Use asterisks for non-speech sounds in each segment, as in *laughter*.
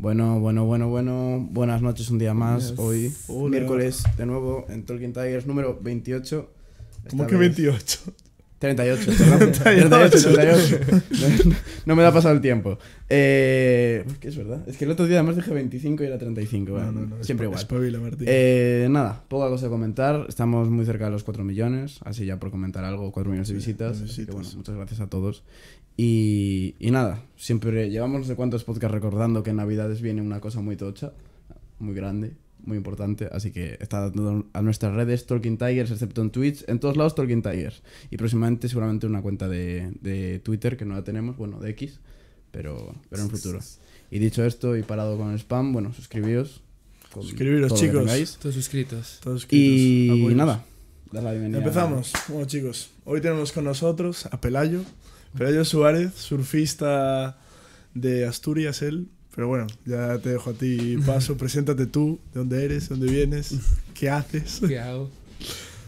Bueno, bueno, bueno, bueno. Buenas noches un día más. Hoy, miércoles, de nuevo, en Tolkien Tigers número 28. ¿Cómo que 28? 38, 38, 38, No, me da pasado el tiempo. Eh, es verdad. Es que el otro día además dije 25 y era 35. Bueno, no, no, siempre igual. Espabila, eh, nada, poca cosa a comentar. Estamos muy cerca de los 4 millones. Así ya por comentar algo, 4 millones de visitas. muchas gracias a todos. Y, nada, siempre llevamos no sé cuántos podcasts recordando que en Navidades viene una cosa muy tocha, muy grande, muy importante. Así que está a nuestras redes Talking Tigers, excepto en Twitch, en todos lados Talking Tigers. Y próximamente seguramente una cuenta de, de Twitter que no la tenemos, bueno, de X, pero, pero en futuro. Y dicho esto y parado con el spam, bueno, suscribíos. Suscribiros, chicos. Todos suscritos. Todos suscritos. Y, nada, la bienvenida. Empezamos. Bueno, chicos, hoy tenemos con nosotros a Pelayo. Pelayo Suárez, surfista de Asturias, él. Pero bueno, ya te dejo a ti *laughs* paso. Preséntate tú, de dónde eres, de dónde vienes, *laughs* qué haces. ¿Qué hago?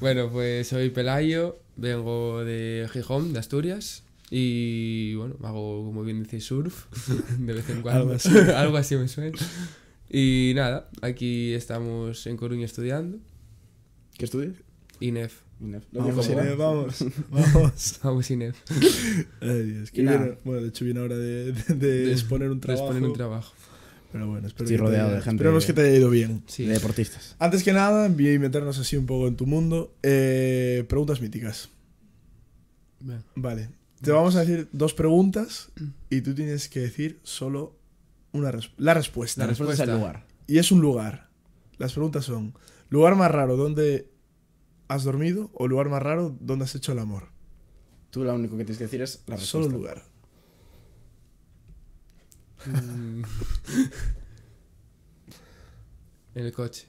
Bueno, pues soy Pelayo, vengo de Gijón, de Asturias. Y bueno, hago, como bien dice surf *laughs* de vez en cuando. algo así me suena. Y nada, aquí estamos en Coruña estudiando. ¿Qué estudias? INEF. *laughs* vamos, vamos, vamos. vamos, Inef. Ay, Dios, que viene, bueno, de hecho viene ahora de, exponer un trabajo. De exponer un trabajo. Pero bueno, espero que te, que te haya ido bien. De deportistas. Antes que nada, vi meternos así un poco en tu mundo. Eh, preguntas míticas. Vale. Te vamos a decir dos preguntas y tú tienes que decir solo una la respuesta. La respuesta es el lugar. Y es un lugar. Las preguntas son: lugar más raro donde has dormido o lugar más raro donde has hecho el amor? Tú lo único que tienes que decir es la respuesta. Solo lugar. en mm. *laughs* el coche.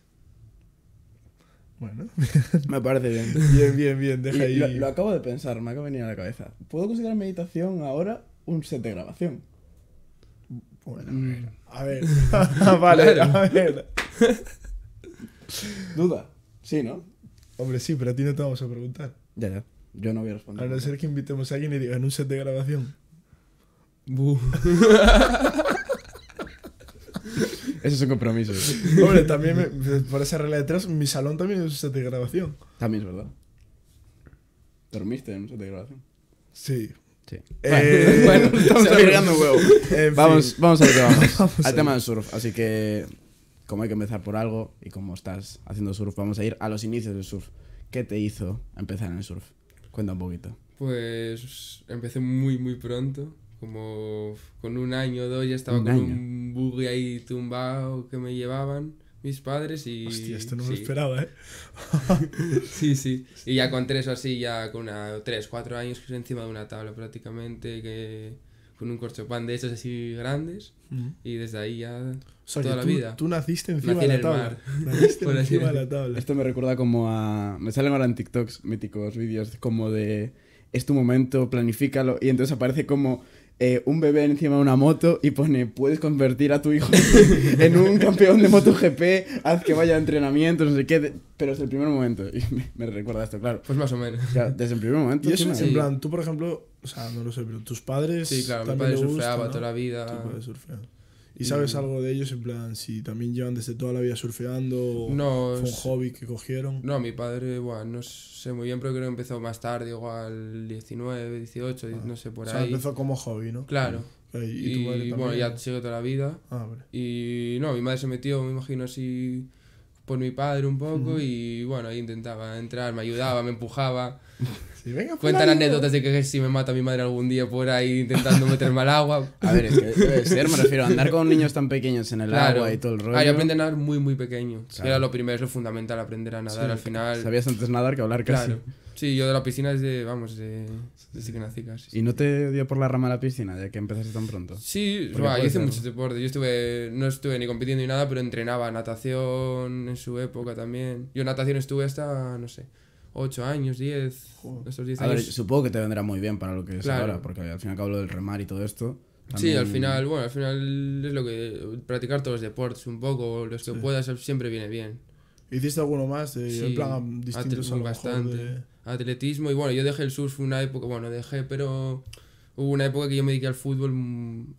Bueno, *laughs* me parece bien. Bien, bien, bien, deja ahí. Lo, acabo de pensar, me acaba de a la cabeza. ¿Puedo considerar meditación ahora un set de grabación? Bueno, mm. a ver. A *laughs* ver. vale, a ver. Duda. Sí, ¿no? Hombre, sí, pero a ti no te vamos a preguntar. Ya, ya. Yo no voy a responder. A no ser que invitemos a alguien y diga en un set de grabación. Ese *laughs* Eso es un compromiso. Hombre, también por esa regla de tres, mi salón también es un set de grabación. También es verdad. ¿Dormiste en un set de grabación? Sí. Sí. Eh, *laughs* bueno, estamos agregando *laughs* huevo. vamos, vamos a ver qué vamos. vamos al tema del surf. Así que Cómo hay que empezar por algo y como estás haciendo surf, vamos a ir a los inicios del surf. ¿Qué te hizo empezar en el surf? Cuenta un poquito. Pues empecé muy, muy pronto. Como con un año o dos ya estaba con un buggy ahí tumbado que me llevaban mis padres y... Hostia, esto no lo esperaba, ¿eh? *laughs* sí, sí. Y ya con tres o así, ya con tres, cuatro años que estoy encima de una tabla prácticamente, que con un pan de esos así grandes y desde ahí ya toda la vida. Tú naciste encima de la tabla. *laughs* *laughs* de la tabla. Esto me recuerda como a me salen ahora en TikToks míticos vídeos como de es tu momento, planifícalo y entonces aparece como eh, un bebé encima de una moto y pone, puedes convertir a tu hijo *laughs* en un campeón de MotoGP, haz que vaya a entrenamientos, no sé qué, pero es el primer momento. Y me, recuerda esto, claro. Pues más o menos. desde el primer momento. Y es en plan, tú por ejemplo, o sea, no lo sé, tus padres... Sí, claro, mi padre surfeaba toda la vida. ¿Y sabes mm. algo de ellos? En plan, si también llevan desde toda la vida surfeando o fue un hobby que cogieron. No, mi padre, bueno, no sé muy bien, pero creo que empezó más tarde, igual 19, 18, ah. no sé, por o sea, empezó como hobby, ¿no? Claro. Ah. Y, tu y bueno, ya sigue toda la vida. Ah, y no, mi madre se metió, me imagino, así por mi padre un poco mm. y bueno, ahí intentaba entrar, me ayudaba, me empujaba. Sí, pues, Cuentan anécdotas de que si me mata mi madre algún día por ahí intentando meterme al agua. A ver, es que ser, me refiero a andar con niños tan pequeños en el agua y todo el rollo. Ah, yo aprendí a nadar muy, muy pequeño. Era lo primero, es lo fundamental, aprender a nadar al final. Sabías antes nadar que hablar casi. Claro. Sí, yo de la piscina desde, vamos, desde que nací casi. ¿Y no te dio por la rama la piscina, ya que empezaste tan pronto? Sí, yo hice mucho deporte. Yo estuve, no estuve ni compitiendo ni nada, pero entrenaba natación en su época también. Yo natación estuve hasta, no sé 8 años, 10, A ver, supongo que te vendrá muy bien para lo que es ahora, porque al final y al del remar y todo esto. Sí, al final, bueno, al final es lo que. Practicar todos los deportes un poco, los que puedas, siempre viene bien. ¿Hiciste alguno más? Eh, en plan distintos bastante. Atletismo, y bueno, yo dejé el surf una época, bueno, dejé, pero Hubo una época que yo me dediqué al fútbol mucho.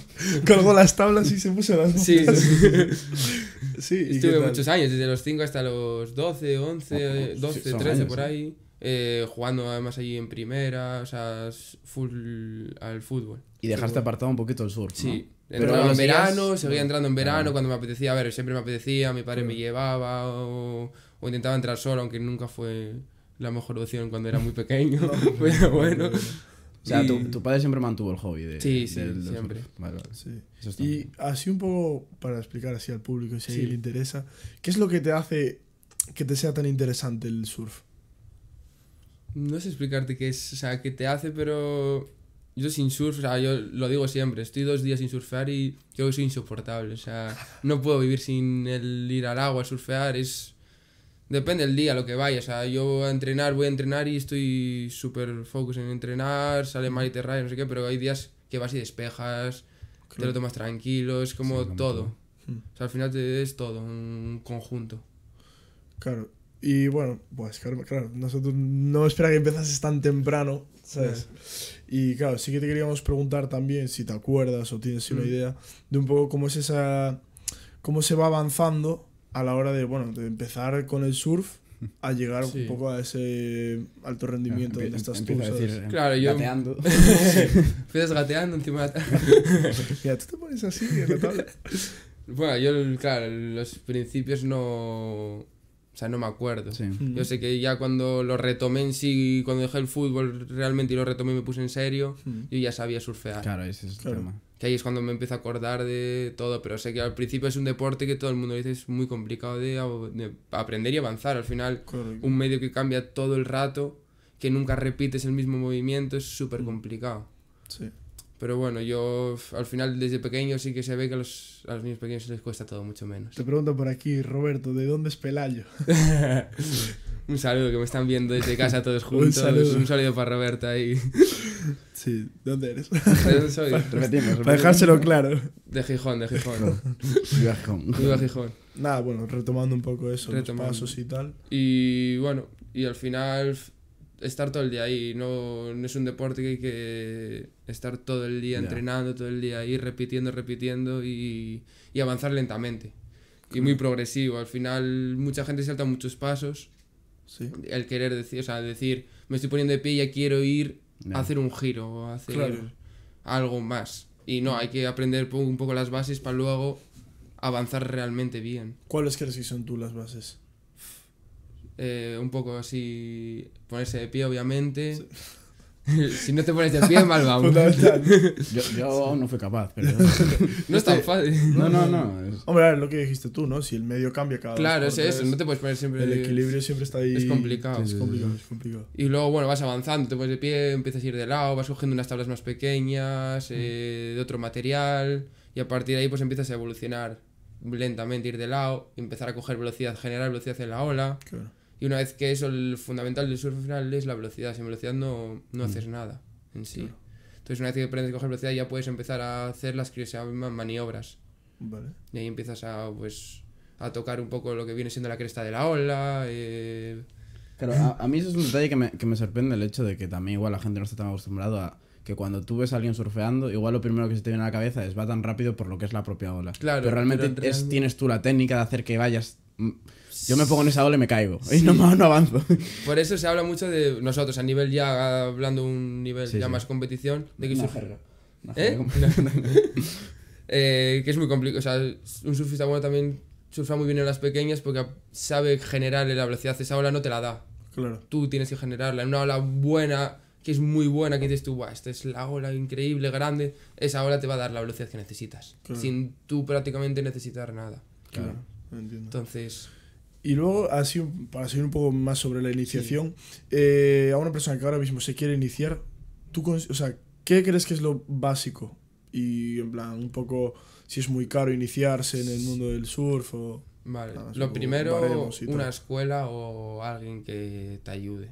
*laughs* Colgó las tablas y se puso las botas. Sí. *laughs* sí Estuve muchos años, desde los 5 hasta los 12, 11, 12, 13 por eh. ahí, eh, jugando además allí en primera, o sea, full al fútbol. Y dejaste apartado un poquito el sur. Sí. ¿no? en verano, seguía ah, entrando en verano cuando me apetecía. A ver, siempre me apetecía, mi padre me llevaba o, intentaba entrar solo, aunque nunca fue la mejor opción cuando era muy pequeño. *laughs* pero bueno. O sea, tu, padre siempre mantuvo el hobby de... Sí, sí, siempre. y así un poco para explicar así al público, si le interesa, ¿qué es lo que te hace que te sea tan interesante el surf? No sé explicarte qué es, o sea, qué te hace, pero yo sin surf, o sea, yo lo digo siempre, estoy dos días sin surfear y creo que soy insoportable, o sea, no puedo vivir sin el ir al agua, surfear, es Depende del día, lo que vaya. O sea, yo a entrenar, voy a entrenar y estoy súper focus en entrenar, sale mal y te rayas, no sé qué, pero hay días que vas y despejas, te lo tomas tranquilo, es como, todo. Hmm. O sea, al final te, es todo, un conjunto. Claro, y bueno, pues claro, nosotros no esperamos que empezases tan temprano, ¿sabes? Y claro, sí que te queríamos preguntar también, si te acuerdas o tienes una hmm. idea, de un poco cómo es esa. cómo se va avanzando a la hora de, bueno, de empezar con el surf a llegar un poco a ese alto rendimiento donde estás tú, ¿sabes? claro, yo... Gateando. *laughs* *laughs* gateando encima de la tabla. *laughs* tú te pones así en Bueno, yo, claro, los principios no... O sea, no me acuerdo. Yo sé que ya cuando lo retomé en sí, cuando dejé el fútbol realmente y lo retomé y me puse en serio, mm. yo ya sabía surfear. Claro, ese es el tema que ahí es cuando me empiezo a acordar de todo, pero sé que al principio es un deporte que todo el mundo dice es muy complicado de, aprender y avanzar. Al final, un medio que cambia todo el rato, que nunca repites el mismo movimiento, es súper mm. complicado. Sí. Pero bueno, yo al final desde pequeño sí que se ve que a los, niños pequeños les cuesta todo mucho menos. Te pregunto por aquí, Roberto, ¿de dónde es Pelayo? *laughs* un saludo, que me están viendo desde casa todos *laughs* juntos. un, saludo. para Roberta ahí. *laughs* sí, ¿dónde eres? ¿De dónde soy? Para, dejárselo claro. De Gijón, de Gijón. Viva Gijón. Nada, bueno, retomando un poco eso, los pasos y tal. Y bueno, y al final estar todo el día ahí. No, es un deporte que hay que estar todo el día entrenando, todo el día ahí, repitiendo, repitiendo y, avanzar lentamente. Y muy progresivo. Al final, mucha gente salta muchos pasos. El querer decir, o sea, decir, me estoy poniendo de pie y ya quiero ir a hacer un giro o hacer algo más. Y no, hay que aprender un poco las bases para luego avanzar realmente bien. ¿Cuáles crees que son tú las bases? Eh, un poco así, ponerse de pie, obviamente. *laughs* si no te pones de pie, mal vamos. yo, no fui capaz, pero... *laughs* no es tan este, fácil. No, no, no. Hombre, a lo que dijiste tú, ¿no? Si el medio cambia cada Claro, es eso, no te puedes poner siempre... El equilibrio siempre está ahí... Es complicado. es complicado, Y luego, bueno, vas avanzando, te pones de pie, empiezas a ir de lado, vas cogiendo unas tablas más pequeñas, mm. eh, de otro material, y a partir de ahí pues empiezas a evolucionar lentamente, ir de lado, empezar a coger velocidad general, velocidad en la ola... Claro y una vez que eso, el fundamental del surf final es la velocidad. Sin velocidad no, haces mm. nada en sí. Entonces, una vez que aprendes a coger velocidad, ya puedes empezar a hacer las que maniobras. Y ahí empiezas a, pues, a tocar un poco lo que viene siendo la cresta de la ola. Eh. a, mí eso es un detalle que me, que me sorprende el hecho de que también igual la gente no está tan acostumbrada a que cuando tú ves a alguien surfeando, igual lo primero que se te viene a la cabeza es va tan rápido por lo que es la propia ola. Claro, pero realmente es, tienes tú la técnica de hacer que vayas mm, yo me pongo en esa ola y me caigo. Y no, no avanzo. Por eso se habla mucho de nosotros, a nivel ya, hablando un nivel ya más competición, de que ¿Eh? *laughs* *laughs* ¿Eh? que es muy complicado. O sea, un surfista bueno también surfa muy bien en las pequeñas porque sabe generar la velocidad. Esa ola no te la da. Claro. Tú tienes que generarla. En una ola buena, que es muy buena, que dices tú, esta es la ola increíble, grande, esa ola te va a dar la velocidad que necesitas. Sin tú prácticamente necesitar nada. Claro. claro. Entiendo. Entonces. Y luego, así, para seguir un poco más sobre la iniciación, eh, a una persona que ahora mismo se quiere iniciar, ¿tú o sea, ¿qué crees que es lo básico? Y en plan, un poco, si es muy caro iniciarse en el mundo del surf o... Vale, lo primero, una escuela o alguien que te ayude.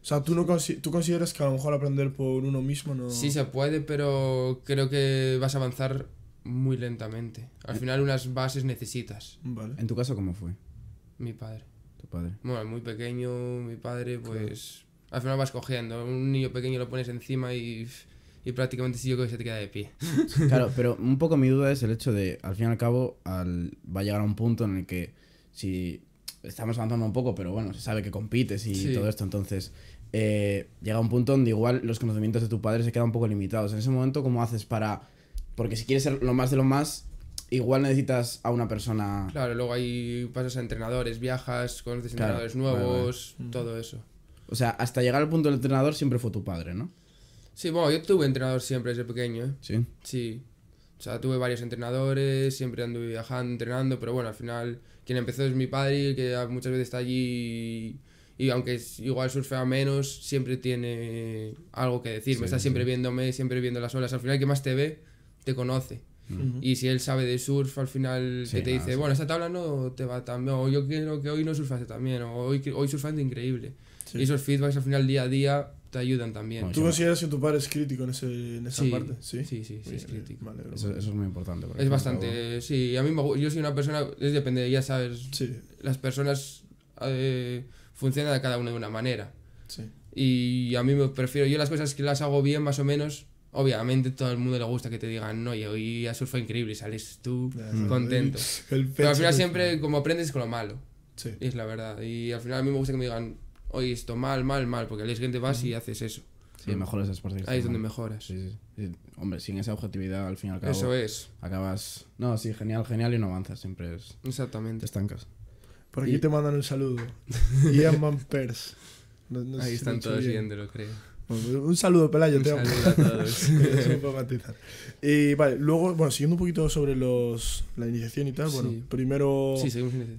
O sea, ¿tú, no ¿tú consideras que a lo mejor aprender por uno mismo no...? Sí se puede, pero creo que vas a avanzar muy lentamente. Al eh. final unas bases necesitas. Vale. ¿En tu caso cómo fue? Mi padre. Tu padre. Bueno, muy pequeño, mi padre, pues. Al final vas cogiendo. Un niño pequeño lo pones encima y. Y prácticamente si yo que se te queda de pie. *laughs* Claro, pero *laughs* un poco mi duda es el hecho de, al fin y al cabo, al, va a llegar a un punto en el que si estamos avanzando un poco, pero bueno, se sabe que compites y todo esto, entonces Llega eh, llega un punto donde igual los conocimientos de tu padre se quedan un poco limitados. En ese momento, ¿cómo haces para...? Porque si quieres ser lo más de lo más, igual necesitas a una persona. Claro, luego ahí pasas a entrenadores, viajas, conoces entrenadores nuevos, todo eso. O sea, hasta llegar al punto del entrenador siempre fue tu padre, ¿no? Sí, bueno, yo tuve entrenador siempre desde pequeño. ¿eh? Sí. Sí. O sea, tuve varios entrenadores, siempre anduve viajando, entrenando, pero bueno, al final quien empezó es mi padre, que muchas veces está allí y, aunque igual surfea menos, siempre tiene algo que decirme, me está siempre viéndome, siempre viendo las olas. Al final, que más te ve, te conoce. Y si él sabe de surf, al final te dice, bueno, esta tabla no te va tan bien, o yo quiero que hoy no surfaste también, o hoy, hoy surfaste increíble. Y esos feedbacks al final día a día te ayudan también. ¿Tú consideras que tu padre es crítico en, ese, en esa parte? Sí, sí, sí, sí es crítico. eso, es muy importante. Es bastante, sí. A mí yo soy una persona, es depende, ya sabes, las personas eh, funcionan de cada una de una manera. Y a mí me prefiero, yo las cosas que las hago bien más o menos, Obviamente todo el mundo le gusta que te digan, no, y hoy ya surfó increíble sales tú contento. Pero al final siempre como aprendes con lo malo. Sí. Es la verdad. Y al final a mí me gusta que me digan, oye, esto mal, mal, mal, porque al día siguiente vas y haces eso. Sí, Ahí es donde mejoras. Hombre, sin esa objetividad al final y al cabo. Eso es. Acabas. No, sí, genial, genial y no avanzas. Siempre es. Exactamente. Te estancas. Por aquí te mandan un saludo. *laughs* Ahí están todos lo creo. Un saludo, Pelayo. Un saludo a todos. *laughs* y vale, luego, bueno, siguiendo un poquito sobre los, la iniciación y tal, bueno, primero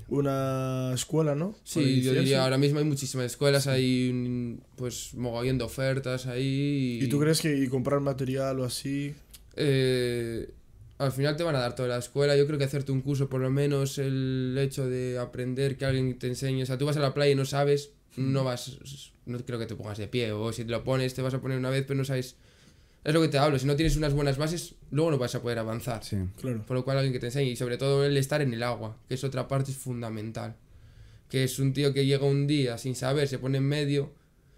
una escuela, ¿no? Sí, yo diría, ahora mismo hay muchísimas escuelas, hay pues mogollón ofertas ahí. Y... tú crees que comprar material o así? Eh, al final te van a dar toda la escuela. Yo creo que hacerte un curso, por lo menos el hecho de aprender que alguien te enseñe. O sea, tú vas a la playa y no sabes no vas, no creo que te pongas de pie, o si te lo pones, te vas a poner una vez, pero no sabes... Es lo que te hablo, si no tienes unas buenas bases, luego no vas a poder avanzar. claro. Por lo cual alguien que te enseñe, y sobre todo el estar en el agua, que es otra parte es fundamental. Que es un tío que llega un día sin saber, se pone en medio,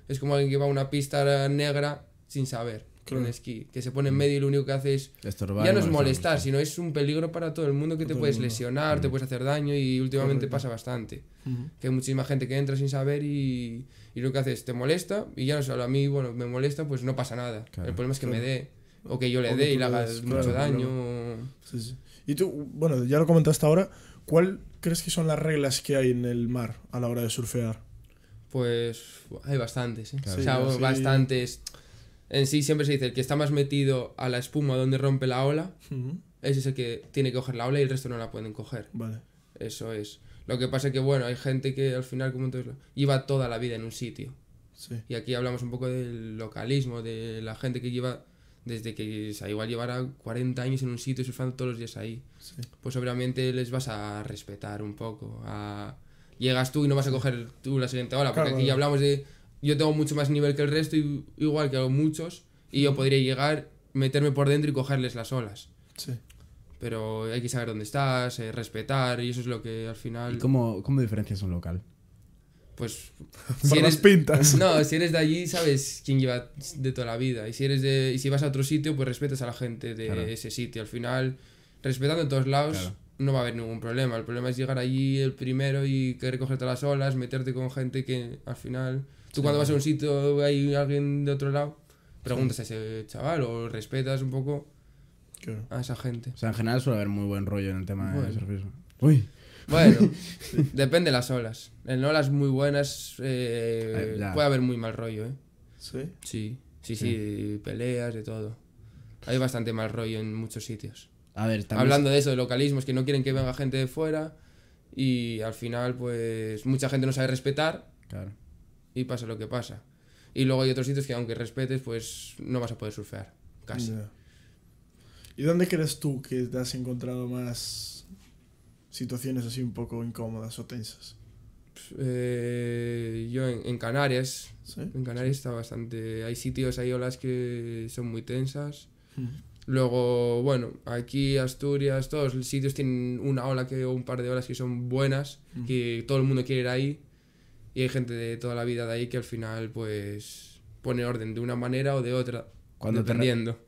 es como alguien que va a una pista negra sin saber. Mm. que se pone en mm. medio y lo único que hace es. ya no es molestar, sino es un peligro para todo el mundo que te puedes lesionar, te mm. puedes hacer daño y últimamente pasa bastante. Que hay muchísima gente que entra sin saber y, lo que haces, es te molesta y ya no solo a mí, bueno, me molesta, pues no pasa nada. El problema es que me dé, o que yo le dé y le hagas mucho daño. Y tú, bueno, ya lo comentaste ahora, ¿cuál crees que son las reglas que hay en el mar a la hora de surfear? Pues hay bastantes, ¿eh? o sea, bastantes en sí siempre se dice el que está más metido a la espuma donde rompe la ola, es ese es el que tiene que coger la ola y el resto no la pueden coger. Vale. Eso es. Lo que pasa es que, bueno, hay gente que al final, como entonces, lleva toda la vida en un sitio. Y aquí hablamos un poco del localismo, de la gente que lleva, desde que o sea, igual llevará 40 años en un sitio y surfando todos los días ahí. Pues obviamente les vas a respetar un poco, llegas tú y no vas a coger tú la siguiente ola, porque aquí hablamos de yo tengo mucho más nivel que el resto, igual que muchos, y yo podría llegar, meterme por dentro y cogerles las olas. Sí. Pero hay que saber dónde estás, eh, respetar, y eso es lo que al final... ¿Y cómo, diferencias un local? Pues... *laughs* si pintas. *laughs* No, si eres de allí, sabes quién lleva de toda la vida. Y si, eres si vas a otro sitio, pues respetas a la gente de ese sitio. Al final, respetando en todos lados... no va a haber ningún problema. El problema es llegar allí el primero y querer todas las olas, meterte con gente que al final Tú cuando vas a un sitio, hay alguien de otro lado, preguntas a ese chaval o respetas un poco a esa gente. O sea, en general suele haber muy buen rollo en el tema de surfismo. Uy. Bueno, *laughs* depende de las olas. En olas muy buenas eh, puede haber muy mal rollo, ¿eh? ¿Sí? ¿Sí? Sí, sí, peleas, de todo. Hay bastante mal rollo en muchos sitios. A ver, también... Hablando de eso, de localismos, que no quieren que venga gente de fuera y al final, pues, mucha gente no sabe respetar. Claro y pasa lo que pasa. Y luego hay otros sitios que aunque respetes, pues no vas a poder surfear, casi. ¿Y dónde crees tú que te has encontrado más situaciones así un poco incómodas o tensas? Pues, eh, yo en, Canarias. En Canarias está bastante. Hay sitios, hay olas que son muy tensas. Hmm. Luego, bueno, aquí Asturias, todos los sitios tienen una ola que, o un par de olas que son buenas, hmm. que todo el mundo quiere ir ahí. Y hay gente de toda la vida de ahí que al final, pues, pone orden de una manera o de otra, cuando dependiendo.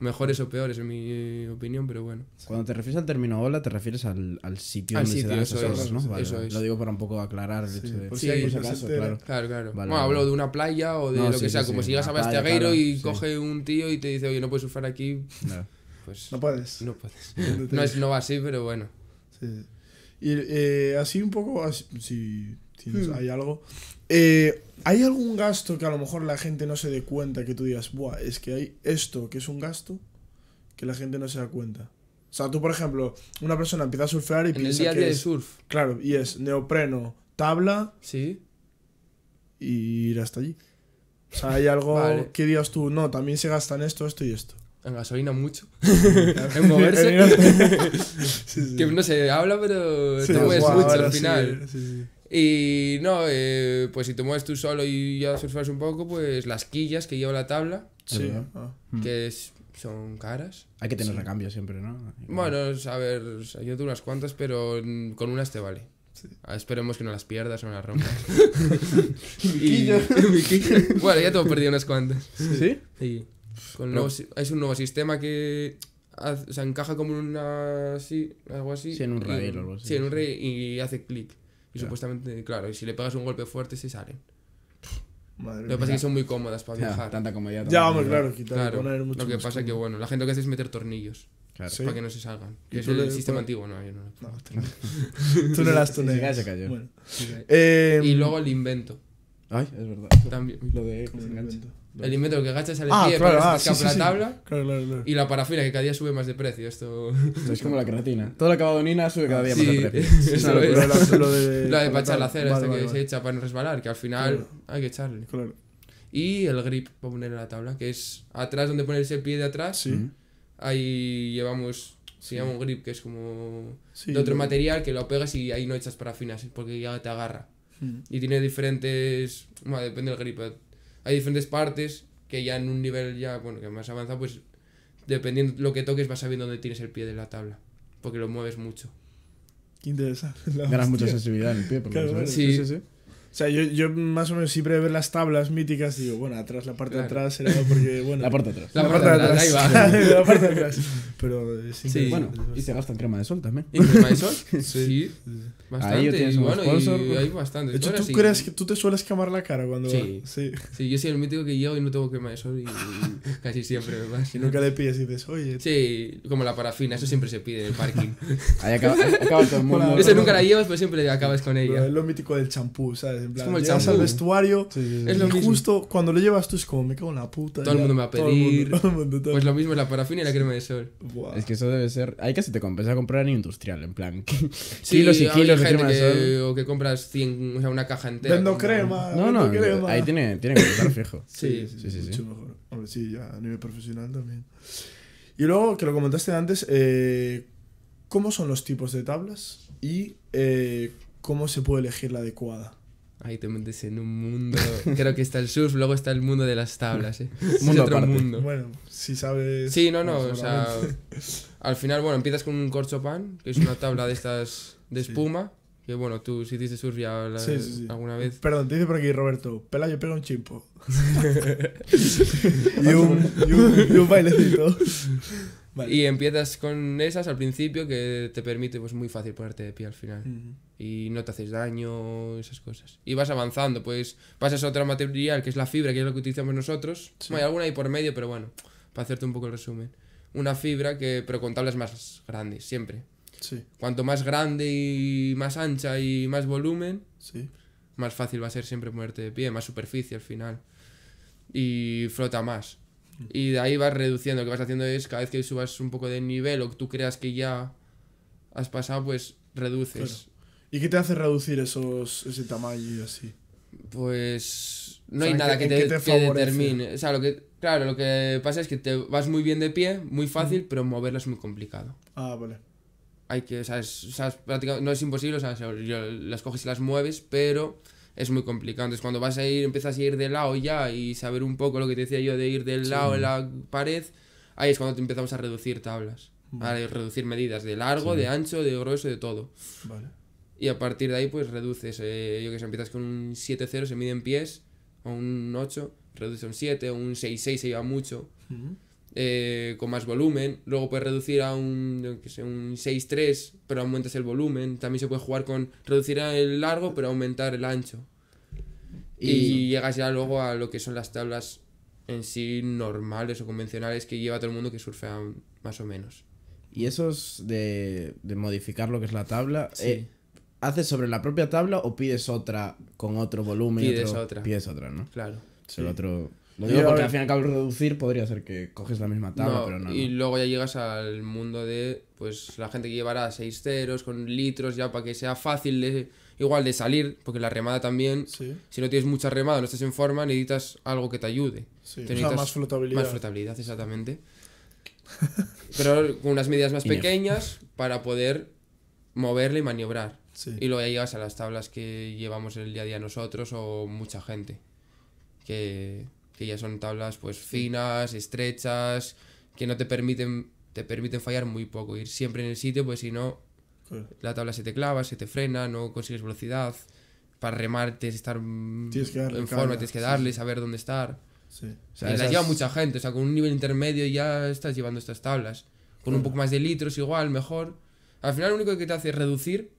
Mejores o peores, en mi opinión, pero bueno. Cuando te refieres al término ola, te refieres al, sitio al donde se dan es, ¿no? eso Es. Lo digo para un poco aclarar, de hecho. De... Por si sí, caso, claro. Claro, claro. bueno, hablo de una playa o de lo que sea. como si llegas a Bastegueiro y coge un tío y te dice, oye, no puedes surfar aquí. No. Pues, no puedes. No puedes. *laughs* no, es, va así, pero bueno. Sí. Y eh, así un poco, así, si Hmm. hay algo. Eh, ¿Hay algún gasto que a lo mejor la gente no se dé cuenta que tú digas, es que hay esto que es un gasto que la gente no se da cuenta? O sea, tú, por ejemplo, una persona empieza a surfear y piensa que Claro, y es neopreno, tabla. Sí. Y ir hasta allí. O sea, hay algo que digas tú, no, también se gastan esto, esto y esto. En gasolina mucho. *laughs* en moverse. *laughs* Que no se habla, pero te mucho al final. Y no, eh, pues si te mueves tú solo y ya surfas un poco, pues las quillas que lleva la tabla, ah. mm. que son caras. Hay que tener sí. recambio siempre, ¿no? Bueno, a ver, yo tengo unas cuantas, pero con unas te vale. Ah, esperemos que no las pierdas o las rompas. *laughs* y, *laughs* bueno, ya tengo perdido unas cuantas. ¿Sí? Con es un nuevo sistema que Se encaja como una. Así, algo así. Sí, en un rail o algo así. Sí, en un rail y hace clic. Y supuestamente, claro, y si le pegas un golpe fuerte se salen. lo que pasa es que son muy cómodas para viajar. Tanta comodidad. Ya, vamos, claro, quitar, poner mucho Lo que pasa es que, bueno, la gente lo que hace es meter tornillos. Claro. Para que no se salgan. Que es el sistema antiguo, no, yo no. *laughs* tú no las tuneas. *laughs* Se cayó. y em, luego el invento. Ay, es verdad. Lo de El invento que agachas al ah, pie claro, para ah, sí, la tabla y la parafina que cada día sube más de precio. Esto es como la creatina. Todo lo acabado nina sube cada día más de precio. *laughs* Eso lo, de, *laughs* lo de la cera, que se echa para no resbalar, que al final hay que echarle. Y el grip para poner en la tabla, que es atrás donde pones el pie de atrás. Ahí llevamos se llama un grip, que es como de otro material que lo pegas y ahí no echas parafinas porque ya te agarra. Mm. y tiene diferentes, bueno, depende del gripad, hay diferentes partes que ya en un nivel ya, bueno, que más avanzado, pues dependiendo lo que toques vas sabiendo dónde tienes el pie de la tabla, porque lo mueves mucho. Qué interesante. Ganas mucha sensibilidad en el pie, Sí, sí, sí. O sea, yo, yo, más o menos siempre ver las tablas míticas y digo, bueno, atrás, la parte de atrás era porque, *laughs* bueno... La parte de atrás. La, parte de atrás, *laughs* ahí va. la parte de atrás. Pero sí. Bueno, y te gastan crema de sol también. crema de sol? *laughs* sí. Bastante. bueno, y hay bastante. De hecho, ¿tú crees que tú te sueles quemar la cara cuando... Sí. Sí. sí, yo soy el mítico que llego y no tengo crema de sol y, casi siempre me nunca le pides y dices, oye... Sí, como la parafina, eso siempre se pide en el parking. Ahí acaba, todo el mundo. Eso nunca la llevas, pero siempre acabas con ella. lo mítico del champú, ¿sabes? como el llegas al vestuario Es lo y justo cuando lo llevas tú es como, me cago en la puta. Todo el mundo me va a pedir. pues lo mismo la parafina y la crema de sol. Es que eso debe ser... Hay que se te compensa comprar en industrial, en plan. kilos y kilos de crema O que compras 100, o sea, una caja entera. Vendo crema. No, no, ahí tiene, tiene que estar fijo. *laughs* sí, sí, sí. Mucho mejor. sí, ya a nivel profesional también. Y luego, que lo comentaste antes, eh, ¿cómo son los tipos de tablas y eh, cómo se puede elegir la adecuada? Ahí te metes en un mundo. Creo que está el surf, luego está el mundo de las tablas, ¿eh? *laughs* mundo otro aparte. mundo. Bueno, si sabes. Sí, no, no. O sea, al final, bueno, empiezas con un corcho pan, que es una tabla de estas de espuma. Que bueno, tú si dices surf ya alguna vez. Perdón, te dice por aquí Roberto, Pela yo, pela un chimpo. *laughs* y, un, bailecito. Y empiezas con esas al principio que te permite pues muy fácil ponerte de pie al final y no te haces daño, esas cosas. Y vas avanzando, pues pasas a otro material que es la fibra, que es lo que utilizamos nosotros. hay alguna ahí por medio, pero bueno, para hacerte un poco el resumen. Una fibra que, pero con tablas más grandes, siempre. Sí. Cuanto más grande y más ancha y más volumen, más fácil va a ser siempre ponerte de pie, más superficie al final. Y flota más. Mm. Y de ahí vas reduciendo. Lo que vas haciendo es cada vez que subas un poco de nivel o que tú creas que ya has pasado, pues reduces. ¿Y qué te hace reducir esos, ese tamaño y así? Pues no hay nada que, te, determine. O sea, lo que, claro, lo que pasa es que te vas muy bien de pie, muy fácil, pero moverlo es muy complicado. Ah, vale. Hay que, o sea, es, no es imposible, o sea, las coges y las mueves, pero es muy complicado. Entonces, cuando vas a ir, empiezas a ir de lado ya y saber un poco lo que te decía yo de ir del lado en la pared, ahí es cuando te empezamos a reducir tablas. A reducir medidas de largo, de ancho, de grueso, de todo. Vale. Y a partir de ahí, pues reduces, eh, yo que sé, empiezas con un 7-0, se mide en pies, o un 8, reduce a un 7, o un 6-6 se lleva mucho, eh, con más volumen. Luego puedes reducir a un, un 6-3, pero aumentas el volumen. También se puede jugar con reducir el largo, pero aumentar el ancho. Y, llegas ya luego a lo que son las tablas en sí normales o convencionales que lleva todo el mundo que surfea más o menos. Y esos de, de modificar lo que es la tabla, sí. Eh, ¿Haces sobre la propia tabla o pides otra con otro volumen? Pides otra. Pides otra, ¿no? Claro. el otro... Lo digo porque al final al reducir podría ser que coges la misma tabla, pero no. Y luego ya llegas al mundo de pues la gente que llevará 6 ceros con litros ya para que sea fácil de igual de salir, porque la remada también, si no tienes mucha remada, no estás en forma, necesitas algo que te ayude. más flotabilidad. Más flotabilidad, exactamente. pero con unas medidas más pequeñas para poder moverla y maniobrar. Y luego ya llegas a las tablas que llevamos el día a día nosotros o mucha gente. Que, que ya son tablas pues finas, estrechas, que no te permiten, te permiten fallar muy poco. Ir siempre en el sitio, pues si no, la tabla se te clava, se te frena, no consigues velocidad. Para remarte, estar tienes que darle en forma, tienes que darle, saber dónde estar. Sí. O lleva mucha gente, o sea, con un nivel intermedio ya estás llevando estas tablas. Con un poco más de litros igual, mejor. Al final lo único que te hace es reducir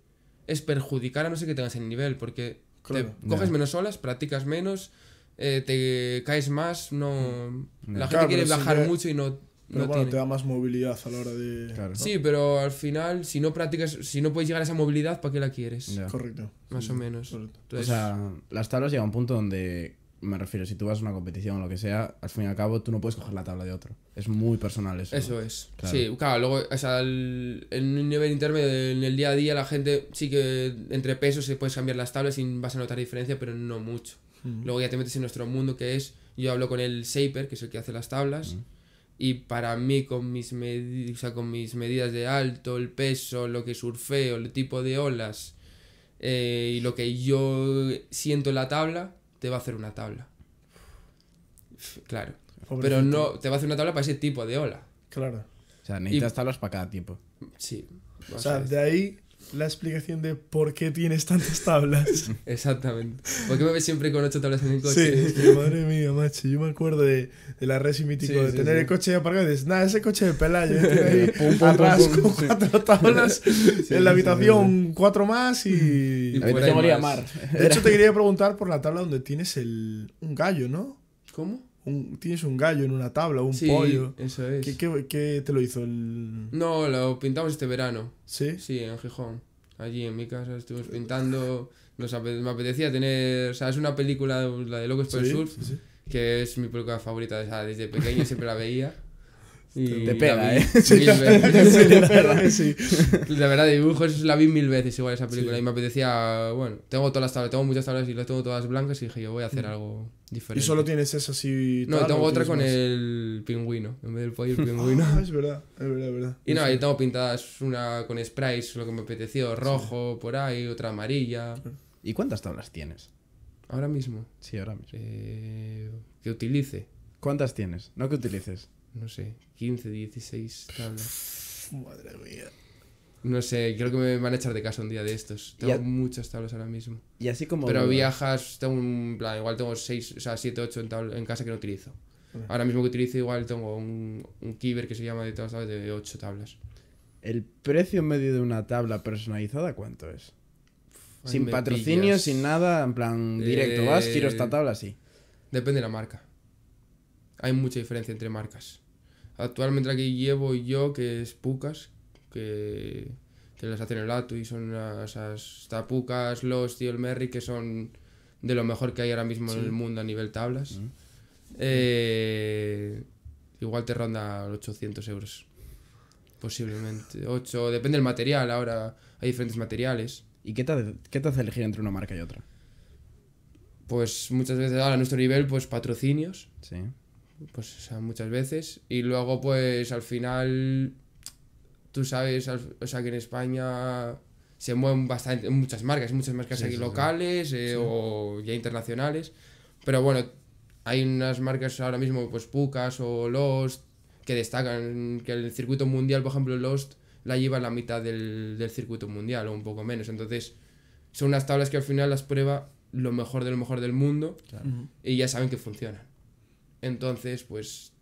es perjudicar a no ser que tengas el nivel, porque te coges menos olas, practicas menos, eh, te caes más, no... Mm. La gente quiere bajar mucho y no... no bueno, te da más movilidad a la hora de... Sí, pero al final, si no practicas, si no puedes llegar a esa movilidad, ¿para qué la quieres? Correcto. Más o menos. o sea, las tablas llegan a un punto donde me refiero, si tú vas a una competición o lo que sea, al fin y al cabo tú no puedes coger la tabla de otro. Es muy personal eso. Eso es. Sí, claro, luego, o en un nivel intermedio, en el día a día, la gente sí que entre pesos se puedes cambiar las tablas y vas a notar diferencia, pero no mucho. Luego ya te metes en nuestro mundo que es, yo hablo con el Shaper, que es el que hace las tablas. Y para mí, con mis, con mis medidas de alto, el peso, lo que surfeo, el tipo de olas eh, y lo que yo siento en la tabla, te va a hacer una tabla. Claro. Pero no, te va a hacer una tabla para ese tipo de ola. Claro. O sea, necesitas tablas para cada tipo Sí. O sea, de ahí la explicación de por qué tienes tantas tablas. *laughs* Exactamente. ¿Por qué me ves siempre con ocho tablas en el coche? Sí, madre mía, macho. Yo me acuerdo de, la resi mítico, de tener el coche aparcado y dices, nada, ese coche de pelayo. cuatro tablas *laughs* en la habitación, cuatro más y. De hecho, te quería preguntar por la tabla donde tienes el, un gallo, ¿no? ¿Cómo? tienes un gallo en una tabla, un sí, pollo. Eso es. ¿Qué, te lo hizo el.? No, lo pintamos este verano. ¿Sí? Sí, en Gijón. Allí en mi casa estuvimos pintando. me apetecía tener. O sea, es una película, la de Locos por Surf, que es mi película favorita. O desde pequeño siempre la veía. *laughs* te pega, ¿eh? Sí, mil Sí, pues La verdad, dibujos la vi mil veces igual esa película. Y me apetecía, bueno, tengo todas las tablas, tengo muchas tablas y las tengo todas blancas y dije, yo voy a hacer mm. algo diferente. ¿Y solo tienes esa así? No, tengo otra con el pingüino, en vez del pollo el *laughs* ah, pingüino. es verdad, es verdad, es verdad. Y no, yo tengo pintadas una con sprays, lo que me apeteció, rojo por ahí, otra amarilla. ¿Y cuántas tablas tienes? Ahora mismo. Sí, ahora mismo. Eh, que utilice. ¿Cuántas tienes? No que utilices no sé, 15, 16 tablas. Madre mía. No sé, creo que me van a echar de casa un día de estos. Tengo muchas tablas ahora mismo. Pero viajas, tengo un plan, igual tengo 6, o sea, 7, 8 en, casa que no utilizo. Ahora mismo que utilizo, igual tengo un, un Kiber que se llama de todas de 8 tablas. ¿El precio medio de una tabla personalizada cuánto es? sin patrocinio, sin nada, en plan directo, vas, quiero esta eh, tabla, sí. Depende de la marca. Hay mucha diferencia entre marcas. Actualmente la que llevo yo, que es Pucas, que, que las hacen el Atu y son esas Tapucas, Los y el Merry, que son de lo mejor que hay ahora mismo en el mundo a nivel tablas. Mm. Eh, igual te ronda 800 euros. Posiblemente. 8, depende del material. Ahora hay diferentes materiales. ¿Y qué te, te hace elegir entre una marca y otra? Pues muchas veces ahora a nuestro nivel, pues patrocinios. Sí pues muchas veces. Y luego, pues al final, tú sabes, o sea, que en España se mueven bastante, muchas marcas, muchas marcas aquí locales eh, o ya internacionales. Pero bueno, hay unas marcas ahora mismo, pues Pucas o Lost, que destacan, que el circuito mundial, por ejemplo, Lost la lleva a la mitad del, circuito mundial o un poco menos. Entonces, son unas tablas que al final las prueba lo mejor de lo mejor del mundo y ya saben que funcionan. Entonces, pues,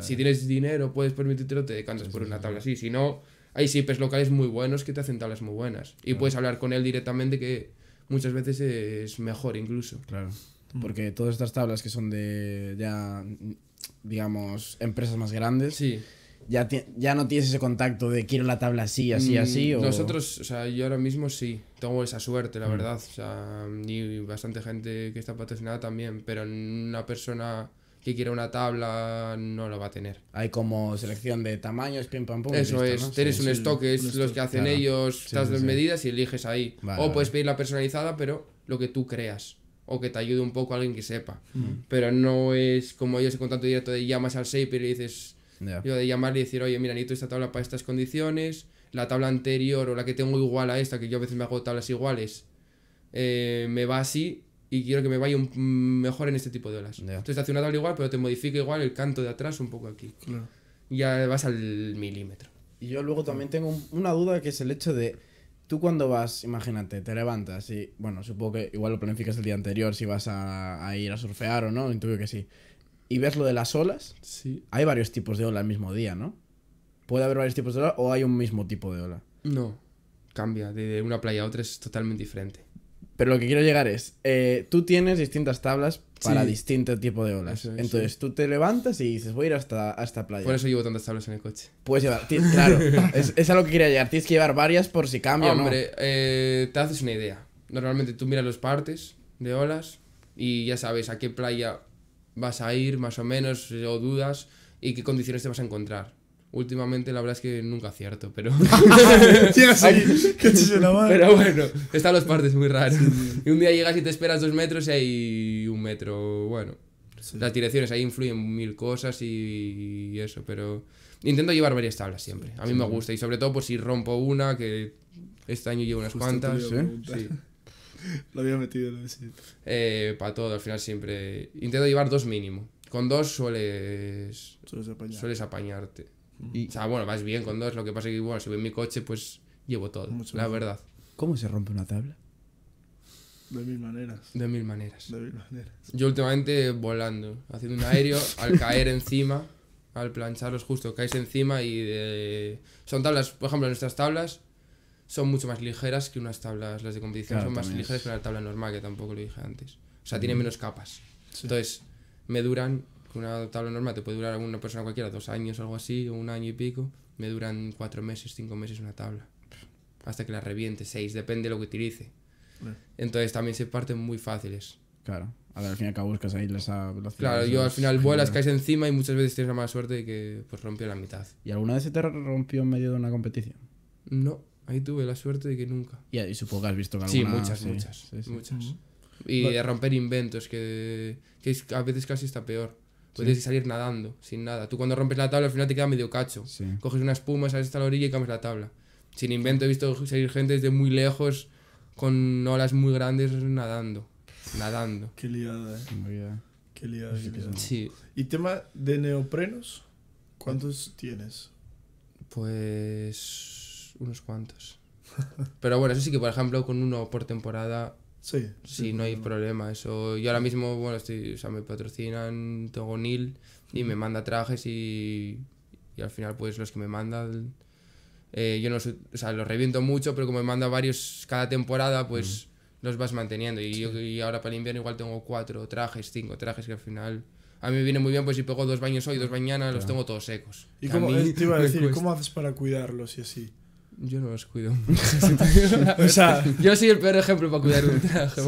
si tienes dinero, puedes permitírtelo, te decantas por una tabla así. Si no, hay sipes locales muy buenos que te hacen tablas muy buenas. Y puedes hablar con él directamente, que muchas veces es mejor incluso. Claro. Mm. Porque todas estas tablas que son de ya, digamos, empresas más grandes. Sí. Ya, ya, no tienes ese contacto de quiero la tabla así, así, mm, así. Nosotros, o sea, yo ahora mismo sí, tengo esa suerte, la mm. verdad. O sea, y bastante gente que está patrocinada también, pero una persona que quiera una tabla, no lo va a tener. Hay como selección de tamaños, pim pam pum. Eso es, tienes un, stock, es los que hacen ellos, Estas dos medidas y eliges ahí. o puedes puedes pedirla personalizada, pero lo que tú creas. O que te ayude un poco alguien que sepa. Mm. Pero no es como ellos en contacto directo de llamas al shape y le dices. Yo de llamar y decir, oye, mira, necesito esta tabla para estas condiciones. La tabla anterior o la que tengo igual a esta, que yo a veces me hago tablas iguales, eh, me va así y quiero que me vaya mejor en este tipo de olas. Entonces te igual, pero te modifica igual el canto de atrás un poco aquí. Claro. Ya vas al milímetro. Y yo luego también tengo una duda que es el hecho de. Tú cuando vas, imagínate, te levantas y, bueno, supongo que igual lo planificas el día anterior si vas a, ir a surfear o no, intuyo que sí. Y ves lo de las olas. Sí. Hay varios tipos de ola el mismo día, ¿no? ¿Puede haber varios tipos de ola o hay un mismo tipo de ola? No, cambia. De una playa a otra es totalmente diferente. Pero lo que quiero llegar es, eh, tú tienes distintas tablas para distintos distinto tipo de olas. Entonces tú te levantas y dices, voy a ir hasta, hasta playa. Por eso llevo tantas tablas en el coche. Puedes llevar, claro, *laughs* es, es, a lo que quería llegar. Tienes que llevar varias por si cambia Hombre, eh, te haces una idea. Normalmente tú miras los partes de olas y ya sabes a qué playa vas a ir, más o menos, o dudas, y qué condiciones te vas a encontrar. Últimamente la verdad es que nunca acierto, pero... *laughs* *laughs* que Pero bueno, están los partes muy raros. Y un día llegas y te esperas dos metros y hay un metro, bueno. Las direcciones ahí influyen mil cosas y, eso, pero... Intento llevar varias tablas siempre. A mí me gusta y sobre todo por si rompo una, que este año llevo unas cuantas. *laughs* Lo había metido, eh, Para todo, al final siempre... Intento llevar dos mínimo. Con dos sueles... sueles apañarte o sea, bueno, vas bien con dos, lo que pasa es que, igual si voy en mi coche, pues llevo todo, la verdad. ¿Cómo se rompe una tabla? De mil maneras. De mil maneras. De mil maneras. Yo últimamente volando, haciendo un aéreo, *laughs* al caer encima, al plancharos justo, caes encima y eh, son tablas, por ejemplo, nuestras tablas son mucho más ligeras que unas tablas, las de competición son más ligeras que una tabla normal, que tampoco lo dije antes. O sea, tienen tiene mm. menos capas. Entonces, me duran una tabla normal te puede durar a una persona cualquiera dos años o algo así, o un año y pico, me duran cuatro meses, cinco meses una tabla. Hasta que la reviente, seis, depende de lo que utilice. Entonces también se parten muy fáciles. Claro. A ver, al final y al buscas ahí las Claro, yo al final vuelas, caes encima y muchas veces tienes la mala suerte de que pues rompió la mitad. ¿Y alguna vez se te rompió en medio de una competición? No, ahí tuve la suerte de que nunca. Y, supongo que has visto que alguna... Sí, muchas, muchas, muchas. Y de romper inventos, que, que a veces casi está peor. Puedes salir nadando, sin nada. Tú cuando rompes la tabla al final te queda medio cacho. Coges una espuma, sales hasta la orilla y cambias la tabla. Sin invento he visto salir gente desde muy lejos con olas muy grandes nadando. Nadando. Qué liada, eh. qué liada. Sí. ¿Y tema de neoprenos? ¿Cuántos tienes? Pues unos cuantos. *laughs* Pero bueno, eso sí que, por ejemplo, con uno por temporada Sí, no hay problema. Eso, yo ahora mismo, bueno, estoy, o sea, me patrocinan Togonil y me manda trajes y, al final, pues los que me mandan, eh, yo no, o sea, los reviento mucho, pero como me manda varios cada temporada, pues los vas manteniendo. Y, yo, ahora para el invierno igual tengo cuatro trajes, cinco trajes que al final... A mí me viene muy bien, pues si pego dos baños hoy, dos mañana, los tengo todos secos. ¿Y eh, cómo haces para cuidarlos y así? Yo no los cuido *laughs* o sea, yo soy el peor ejemplo para cuidar un *laughs* traje.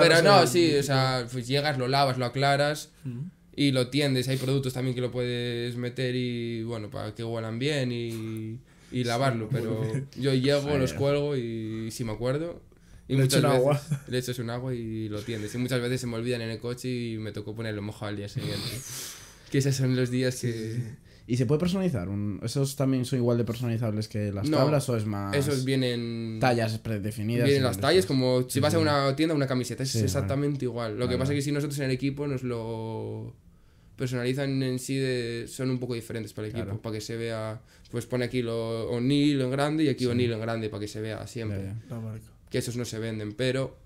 Pero no, sí, o sea, pues llegas, lo lavas, lo aclaras mm. y lo tiendes. Hay productos también que lo puedes meter y, bueno, para que huelan bien y, y lavarlo. Pero yo llego, los cuelgo y si me acuerdo. Y le echo agua. Le echas un agua y lo tiendes. Y muchas veces se me olvidan en el coche y me tocó ponerlo mojado al día siguiente. *laughs* que esos son los días que... ¿Y se puede personalizar? ¿Esos también son igual de personalizables que las tablas o es más...? Esos vienen... Tallas predefinidas. Vienen las tallas, como si vas a una tienda, una camiseta, es exactamente igual. Lo que pasa es que si nosotros en el equipo nos lo personalizan en sí, son un poco diferentes para el equipo, para que se vea... Pues pone aquí lo O'Neill en grande y aquí o O'Neill en grande, para que se vea siempre. Que esos no se venden, pero...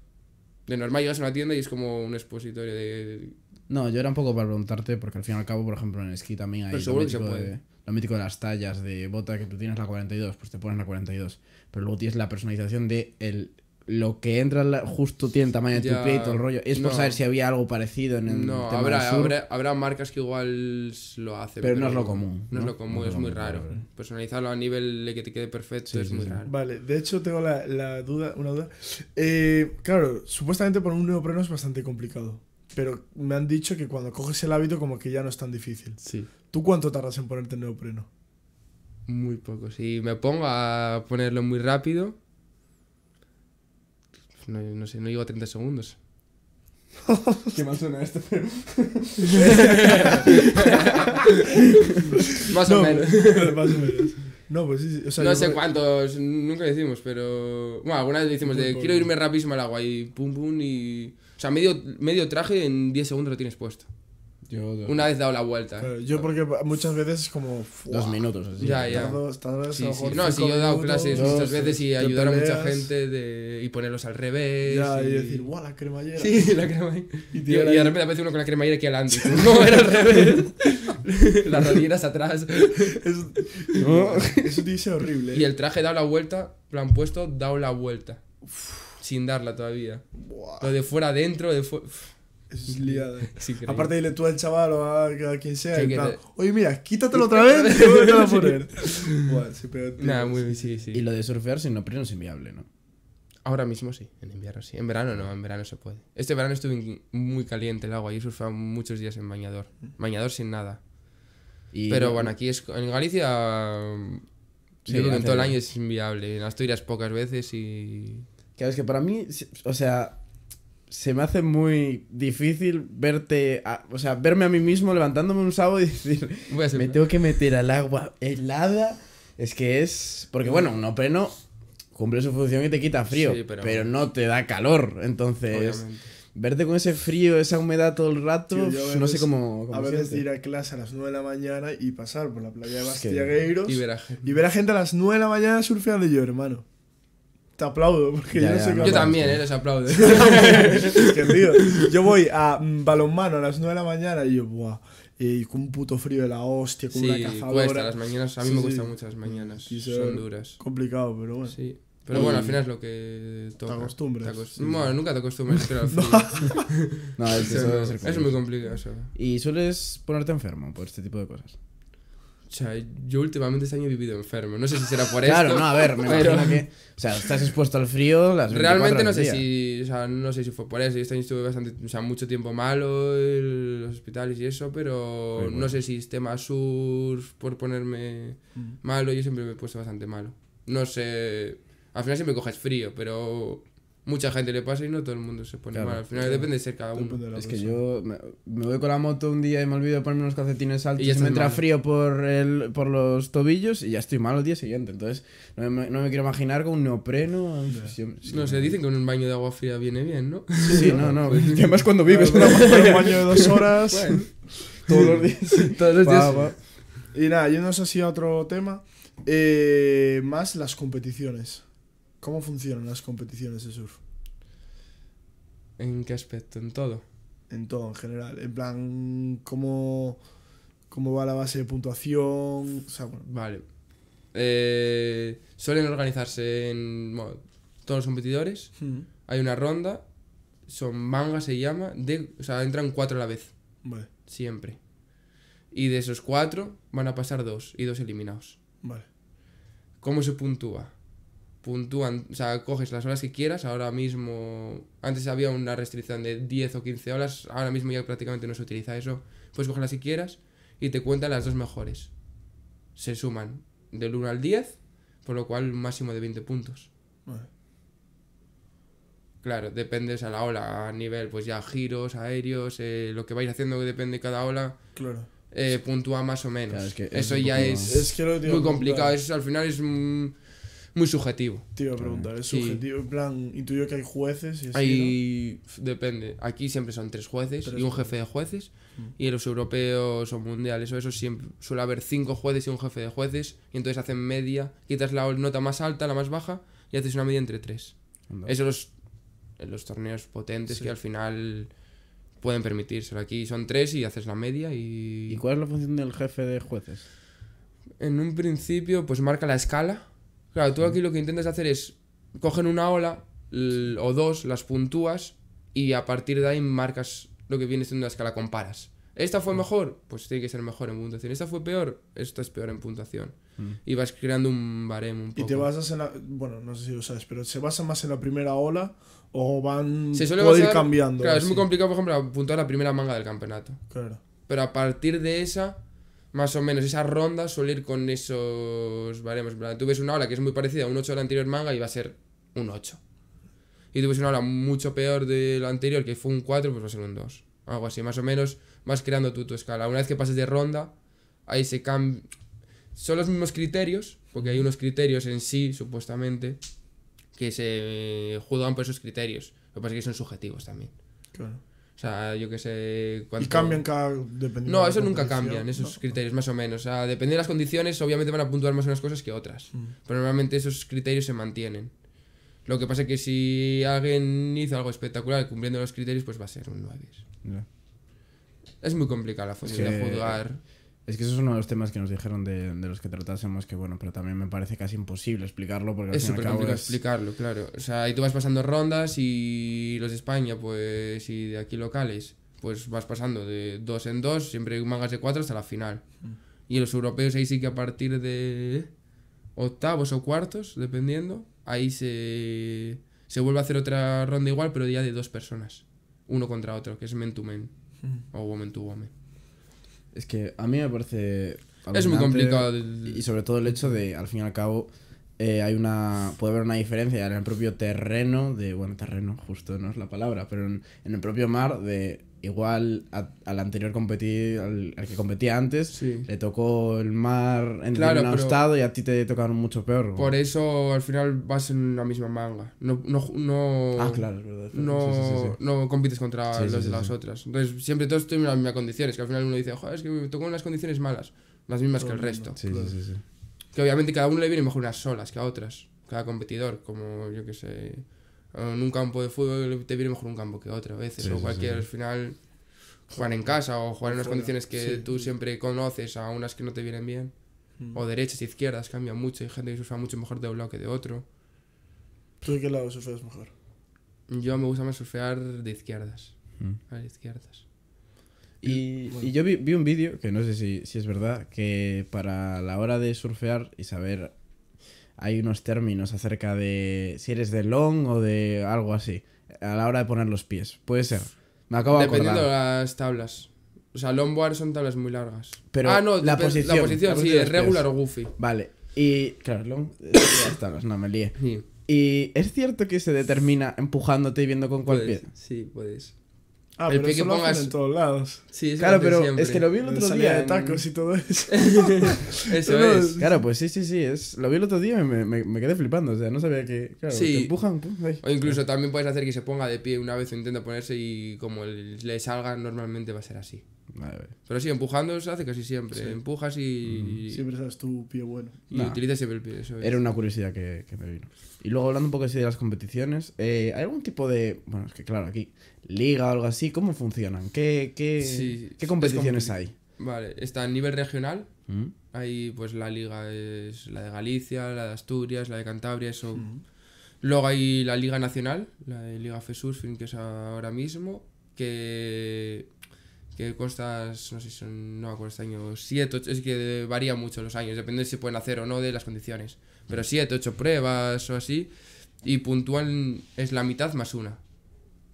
De normal llegas a una tienda y es como un expositorio de no, yo era un poco para preguntarte, porque al fin y al cabo, por ejemplo, en el esquí también hay lo mítico, de, las tallas de bota que tú tienes la 42, pues te pones la 42. Pero luego tienes la personalización de el, lo que entra justo tiene el tamaño de tu pie y todo el rollo. Es saber si había algo parecido en el. No, tema habrá, habrá, marcas que igual lo hacen. Pero, no es lo común. No, es lo común, es, muy raro. Personalizarlo a nivel de que te quede perfecto es muy raro. Vale, de hecho tengo la, duda, una duda. Eh, claro, supuestamente por un neopreno es bastante complicado. Pero me han dicho que cuando coges el hábito como que ya no es tan difícil. Sí. ¿Tú cuánto tardas en ponerte el neopreno? Muy poco. Si me pongo a ponerlo muy rápido, no, sé, no llego a 30 segundos. *laughs* Qué más suena esto, *laughs* *laughs* más, o menos. más o menos. No, pues no sé cuántos, nunca decimos, pero. Bueno, alguna vez decimos de quiero irme rapidísimo al agua y pum pum y. O sea, medio, medio traje en 10 segundos lo tienes puesto una vez dado la vuelta. yo porque muchas veces es como... dos minutos, así. Ya, ya. sí, No, si yo he dado clases muchas veces y ayudar a mucha gente de, y ponerlos al revés. y, decir, ¡guau, la cremallera! Sí, la cremallera. *laughs* Y, de repente aparece uno con la cremallera aquí adelante. *laughs* no, era al revés. *laughs* Las rodillas atrás. Eso, no, eso dice horrible. Y ¿eh? el traje dado la vuelta, lo han puesto dado la vuelta. Sin darla todavía. Lo de fuera adentro, de fuera es Aparte, dile tú al chaval o a, quien sea. Oye, mira, quítatelo otra vez. Y lo de surfear sin no es inviable, ¿no? Ahora mismo sí, en invierno sí. En verano no, en verano se puede. Este verano estuvo muy caliente el agua y surfeado muchos días en bañador. Bañador sin nada. Pero bueno, aquí es, en Galicia. Sí, en todo el año es inviable. En Asturias pocas veces y. Claro, es que para mí, o sea, se me hace muy difícil verte, o sea, verme a mí mismo levantándome un sábado y decir, me tengo que meter al agua helada. Es que es, porque bueno, un opreno cumple su función y te quita frío, pero... no te da calor. Entonces, verte con ese frío, esa humedad todo el rato, no sé cómo. a veces ir a clase a las 9 de la mañana y pasar por la playa de Bastiagueiros y, ver a... y ver a gente a las 9 de la mañana surfeando yo, hermano te aplaudo, porque yo no sé Yo también, ¿eh? les aplaudo. que, *laughs* yo voy a mm, balonmano a las 9 de la mañana y yo, buah, y con un puto frío de la hostia, con una cazadora. Cuesta, las mañanas, a mí me gustan muchas mucho las mañanas, son duras. Complicado, pero bueno. Sí. Pero bueno, al final es lo que toca. Te acostumbras. Bueno, nunca te acostumbras, pero Al *laughs* no, *laughs* no, eso, es muy complicado. Eso. ¿Y sueles ponerte enfermo por este tipo de cosas? O sea, yo últimamente este año he vivido enfermo. No sé si será por eso. Claro, no, a ver, me imagino que. O sea, estás expuesto al frío. Las Realmente no sé si. O sea, no sé si fue por eso. este año estuve bastante. O sea, mucho tiempo malo, en los hospitales y eso, pero no sé si es este tema surf por ponerme mm. malo. Yo siempre me he puesto bastante malo. No sé. Al final siempre coges frío, pero mucha gente le pasa y no todo el mundo se pone mal. Al final depende de ser cada uno. Es que yo me, voy con la moto un día y me olvido de ponerme unos calcetines altos y, ya me entra frío por, el, por los tobillos y ya estoy mal al día siguiente. Entonces, no me, quiero imaginar con un neopreno. no, se dicen que un baño de agua fría viene bien, ¿no? *laughs* Sí, no, no. Pues y además cuando vives un baño de dos horas. Todos los días. *laughs* Todos los Y nada, yéndonos así a otro tema. Eh, más las competiciones. ¿Cómo funcionan las competiciones de surf? ¿En qué aspecto? ¿En todo? En todo, en general. En plan, ¿cómo, cómo va la base de puntuación? Vale. Eh, suelen organizarse en todos los competidores. Hmm. Hay una ronda. Son mangas, se llama. De, o sea, entran cuatro a la vez. Vale. Siempre. Y de esos cuatro van a pasar dos y dos eliminados. Vale. ¿Cómo se puntúa? puntúan, o sea, coges las horas que quieras, ahora mismo, antes había una restricción de 10 o 15 horas, ahora mismo ya prácticamente no se utiliza eso, puedes coger las que quieras y te cuentan las dos mejores. Se suman del 1 al 10, por lo cual máximo de 20 puntos. Claro, dependes a la ola, a nivel, pues ya giros, aéreos, eh, lo que vais haciendo que depende cada ola. Claro. Eh, puntúa más o menos. Eso ya es, muy complicado. Eso al final es muy subjetivo. Te iba a preguntar, es subjetivo. En plan, intuyo que hay jueces y depende. Aquí siempre son tres jueces y un jefe de jueces. Mm. Y en los europeos o mundiales o eso siempre suele haber cinco jueces y un jefe de jueces. Y entonces hacen media, quitas la nota más alta, la más baja y haces una media entre tres. Esos Eso los, los torneos potentes que al final pueden permitírselo. Aquí son tres y haces la media ¿Y cuál es la función del jefe de jueces? En un principio, pues marca la escala Claro, tú mm. aquí lo que intentas hacer es cogen una ola o dos, las puntúas y a partir de ahí marcas lo que viene siendo la escala, comparas. ¿Esta fue mm. mejor? Pues tiene que ser mejor en puntuación. ¿Esta fue peor? Esta es peor en puntuación. Mm. Y vas creando un baremo un poco. Y te basas en la... Bueno, no sé si lo sabes, pero ¿se basa más en la primera ola o van... Se suele ir cambiando. Claro, es muy complicado, por ejemplo, apuntar la primera manga del campeonato. Claro. Pero a partir de esa más o menos esa ronda suele ir con esos baremos. Tú ves una ola que es muy parecida a un 8 del anterior manga y va a ser un 8. Y tú ves una ola mucho peor de la anterior, que fue un 4, pues va a ser un 2. Algo así, más o menos vas creando tú tu escala. Una vez que pases de ronda, ahí se cambia... Son los mismos criterios, porque hay unos criterios en sí, supuestamente, que se eh, juzgan por esos criterios. Lo que pasa es que son subjetivos también. Claro. O sea, yo qué sé. Cuánto... Y cambian cada. no, eso nunca cambian, esos criterios, más o menos. O sea, depende de las condiciones, obviamente van a puntuar más unas cosas que otras. Mm. Pero normalmente esos criterios se mantienen. Lo que pasa es que si alguien hizo algo espectacular cumpliendo los criterios, pues va a ser un 9. Es muy complicada la función de jugar. Es que eso es uno de los temas que nos dijeron de, los que tratásemos, que bueno, pero también me parece casi imposible explicarlo porque... es súper complicado explicarlo, claro. O sea, ahí tú vas pasando rondas y los de España, pues, y de aquí locales, pues vas pasando de dos en dos, siempre hay mangas de cuatro hasta la final. Mm. Y los europeos ahí sí que a partir de octavos o cuartos, dependiendo, ahí se, se vuelve a hacer otra ronda igual, pero ya de dos personas, uno contra otro, que es men to men, mm. o woman to woman. Es que a mí me parece. Es muy complicado. Y sobre todo el hecho de, al fin y al cabo, eh, hay una puede haber una diferencia en el propio terreno de bueno terreno justo no es la palabra pero en el propio mar de igual al anterior competir al, que competía antes, le tocó el mar en el estado y a ti te tocaron mucho peor. Por eso al final vas en la misma manga. No, ah, claro, No, no compites contra los de las otras. Entonces siempre todos tienen las mismas condiciones, que al final uno dice, joder, es que me tocó unas condiciones malas, las mismas que el resto. Que obviamente cada uno le viene mejor unas solas que a otras, cada competidor, como yo que sé en un campo de fútbol te viene mejor un campo que otro a veces, o cualquier, al final, jugar en casa o jugar en unas condiciones que tú siempre conoces a unas que no te vienen bien, mm. o derechas, izquierdas, cambia mucho, hay gente que surfea mucho mejor de un lado que de otro. ¿Tú de qué lado surfeas mejor? Yo me gusta más surfear de izquierdas, mm. a izquierdas. Y, eh, y, yo vi, un vídeo, que no sé si, si, es verdad, que para la hora de surfear y saber hay unos términos acerca de si eres de long o de algo así, a la hora de poner los pies. Puede ser. Me acabo de acordar. de las tablas. O sea, longboard son tablas muy largas. Pero ah, no, la posición, la posición, sí, es regular o goofy. Vale. Y claro, long eh, tablas, no me lié. Y es cierto que se determina empujándote y viendo con cuál pie. Sí, puedes. Ah, el pero eso que lo en todos lados. Sí, claro, pero es que lo vi el otro día. de tacos y todo eso. *laughs* eso es. Claro, pues sí, sí, sí. Es... Lo vi el otro día y me, quedé flipando. O sea, no sabía que. Claro, sí. te empujan. Pues, o incluso también puedes hacer que se ponga de pie una vez o intenta ponerse y como le salga, normalmente va a ser así. Pero sí, empujando se hace casi siempre. Empujas mm. y. Siempre sabes tu pie bueno. Y utilizas siempre el pie. Era una curiosidad que, me vino. Y luego, hablando un poco así de las competiciones, eh, ¿hay algún tipo de. Bueno, es que claro, aquí. Liga o algo así, ¿cómo funcionan? ¿Qué, competiciones hay? Vale, está a nivel regional. Mm. hay pues la liga es la de Galicia, la de Asturias, la de Cantabria, eso. Mm. Luego hay la Liga Nacional, la de Liga Fesurfing que es ahora mismo, que que costas, no sé, si son, no acuerdo, este año, 7, 8, es que varía mucho los años, depende de si pueden hacer o no de las condiciones, pero 7, mm. 8 pruebas o así, y puntúan es la mitad más una,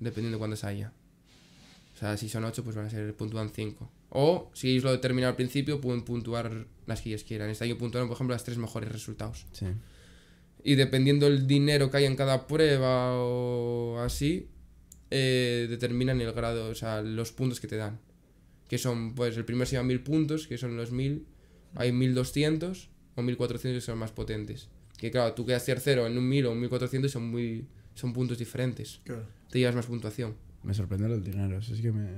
dependiendo de cuándo se haya. O sea, si son 8, pues van a ser puntúan 5. O si lo determinan al principio, pueden puntuar las que ellos quieran. Este año puntuaron, por ejemplo, las tres mejores resultados. Y dependiendo el dinero que hay en cada prueba o así, eh, determinan el grado, o sea, los puntos que te dan que son, pues el primero se llama 1000 puntos, que son los 1000, hay 1200 o 1400 que son más potentes. Que claro, tú quedas tercero en un 1000 o un 1400 son muy son puntos diferentes. Claro. Te llevas más puntuación. Me sorprende el dinero, es que me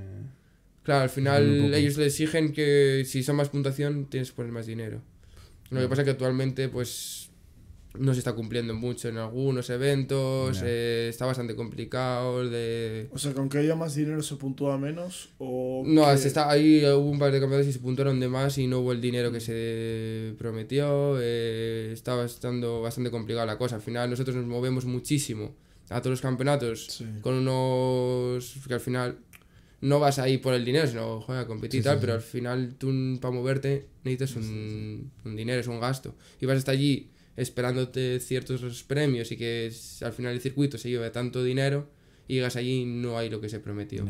Claro, al final ellos le exigen que si son más puntuación tienes que poner más dinero. Lo que pasa es que actualmente pues no se está cumpliendo mucho en algunos eventos, eh, está bastante complicado. De... O sea, con que haya más dinero se puntúa menos o... No, está, ahí hubo un par de campeonatos y se puntuaron de más y no hubo el dinero que se prometió, eh, está estaba estando bastante complicada la cosa. Al final nosotros nos movemos muchísimo a todos los campeonatos con unos... que al final no vas ahí por el dinero, sino joder, a competir y tal, pero al final tú para moverte necesitas un, un dinero, es un gasto. Y vas hasta allí esperándote ciertos premios y que al final el circuito se lleve tanto dinero y llegas allí y no hay lo que se prometió.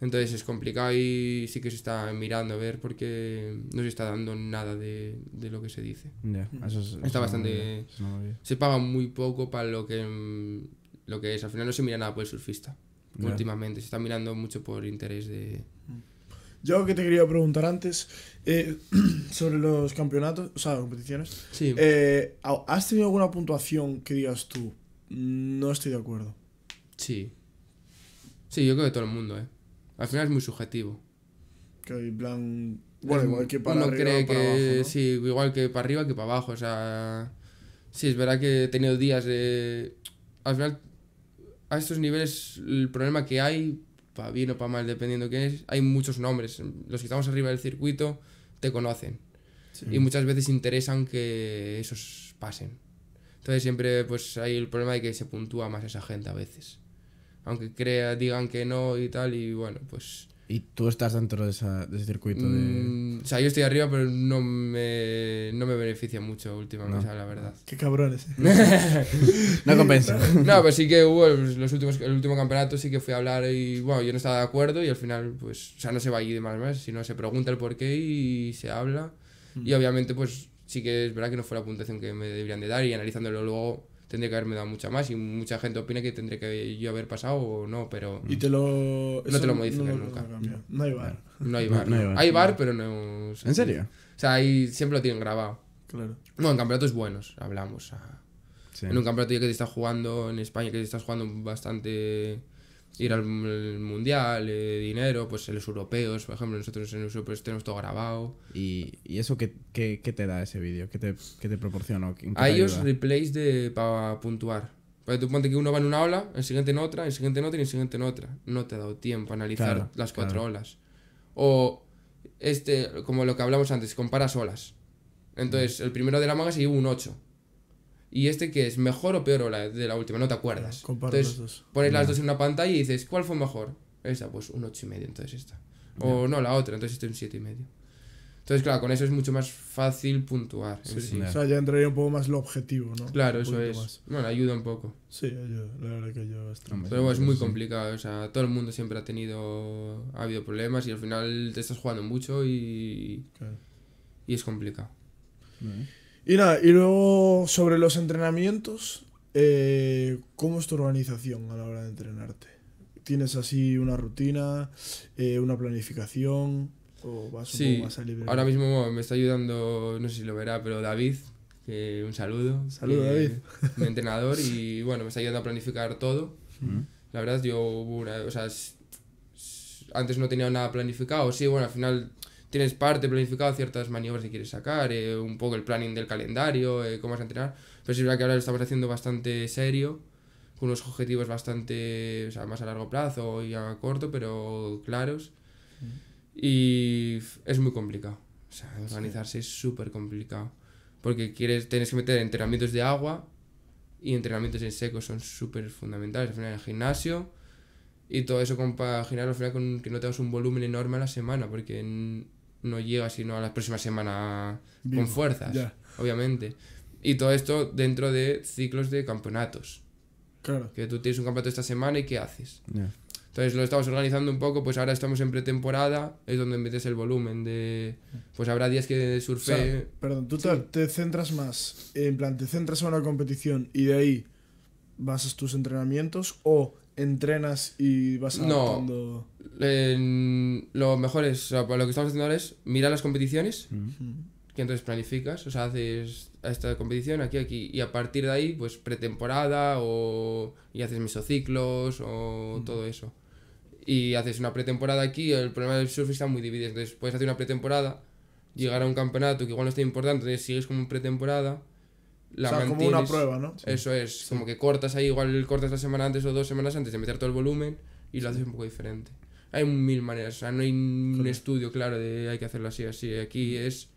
Entonces es complicado y sí que se está mirando a ver porque no se está dando nada de, de lo que se dice. Mm. está bastante... se paga muy poco para lo que, lo que es. Al final no se mira nada por el surfista. Últimamente se está mirando mucho por interés de, yo que te quería preguntar antes eh, *clears throat* sobre los campeonatos, o sea, competiciones. Sí. Eh, ¿Has tenido alguna puntuación que digas tú? No estoy de acuerdo. Sí. Sí, yo creo que todo el mundo, ¿eh? Al final es muy subjetivo. Que hay plan. Bueno, igual que para arriba. que, Sí, igual que para arriba que para abajo. O sea. Sí, es verdad que he tenido días de. Al final, a estos niveles, el problema que hay para bien o para mal, dependiendo quién es, hay muchos nombres. Los que estamos arriba del circuito te conocen. Y muchas veces interesan que esos pasen. Entonces siempre pues hay el problema de que se puntúa más esa gente a veces. Aunque crea, digan que no y tal, y bueno, pues ¿Y tú estás dentro de, de ese circuito? De... Mm, o sea, yo estoy arriba, pero no me, no me beneficia mucho últimamente, la verdad. Qué cabrones. *laughs* no compensa. No, pero sí que hubo pues, los últimos, el último campeonato, sí que fui a hablar y, bueno, yo no estaba de acuerdo y al final, pues, o sea, no se va allí de más más, sino se pregunta el por qué y se habla. Y mm. obviamente, pues, sí que es verdad que no fue la puntuación que me deberían de dar y analizándolo luego tendría que haberme dado mucha más y mucha gente opina que tendría que yo haber pasado o no, pero... Y te lo... No te lo modifican nunca. No, hay bar. No hay bar. hay, bar pero no... ¿En serio? O sea, ahí siempre lo tienen grabado. Claro. No, en campeonatos buenos, hablamos. En un campeonato ya que te estás jugando en España, que te estás jugando bastante ir al mundial, eh, dinero, pues los europeos, por ejemplo, nosotros en los europeos pues tenemos todo grabado. ¿Y, eso qué, te da ese vídeo? ¿Qué te, te proporciona? A ellos replays de para puntuar. Porque tú ponte que uno va en una ola, el siguiente en otra, el siguiente en otra y el siguiente en otra. No te ha dado tiempo a analizar las cuatro olas. O este, como lo que hablamos antes, comparas olas. Entonces, el primero de la manga se un 8 y este que es mejor o peor o la de la última, no te acuerdas. entonces, dos. pones las dos en una pantalla y dices, ¿cuál fue mejor? Esa, pues un y medio entonces esta. O no, la otra, entonces este un medio Entonces, claro, con eso es mucho más fácil puntuar. O sea, ya entraría un poco más lo objetivo, ¿no? Claro, eso es. Bueno, ayuda un poco. Sí, ayuda. La verdad que ayuda Pero es muy complicado. O sea, todo el mundo siempre ha tenido. Ha habido problemas y al final te estás jugando mucho y. Y es complicado. Y nada, y luego sobre los entrenamientos, eh, ¿cómo es tu organización a la hora de entrenarte? ¿Tienes así una rutina, eh, una planificación? ¿O vas un poco más Ahora mismo me está ayudando, no sé si lo verá, pero David, un saludo. Saludo, eh, David. Mi *laughs* entrenador, y bueno, me está ayudando a planificar todo. Mm. La verdad, yo o sea, antes no tenía nada planificado. Sí, bueno, al final tienes parte planificado ciertas maniobras que quieres sacar, eh, un poco el planning del calendario, eh, cómo vas a entrenar. Pero sí es que ahora lo estamos haciendo bastante serio, con unos objetivos bastante, o sea, más a largo plazo y a corto, pero claros. Mm. Y es muy complicado. O sea, organizarse es súper complicado. Porque quieres, tienes que meter entrenamientos de agua y entrenamientos en seco son súper fundamentales. Al final, el gimnasio y todo eso girar al final con que no tengas un volumen enorme a la semana, porque no llega sino a la próxima semana con fuerzas, obviamente. Y todo esto dentro de ciclos de campeonatos. Claro. Que tú tienes un campeonato esta semana y ¿qué haces? Entonces lo estamos organizando un poco, pues ahora estamos en pretemporada, es donde metes el volumen de... Pues habrá días que surfe... perdón, tú te, centras más, en plan, te centras en una competición y de ahí vas a tus entrenamientos o entrenas y vas a... No, lo mejor es, o lo que estamos haciendo ahora es mira las competiciones, que entonces planificas, o sea, haces esta competición aquí, aquí, y a partir de ahí, pues pretemporada o y haces mesociclos o todo eso. Y haces una pretemporada aquí, el problema del surf está muy dividido, entonces puedes hacer una pretemporada, llegar a un campeonato que igual no está importante, entonces sigues como una pretemporada o sea, como una prueba, ¿no? Eso es, como que cortas ahí, igual cortas la semana antes o dos semanas antes de meter todo el volumen y lo haces un poco diferente. Hay mil maneras, o sea, no hay un estudio claro de hay que hacerlo así, así. Aquí es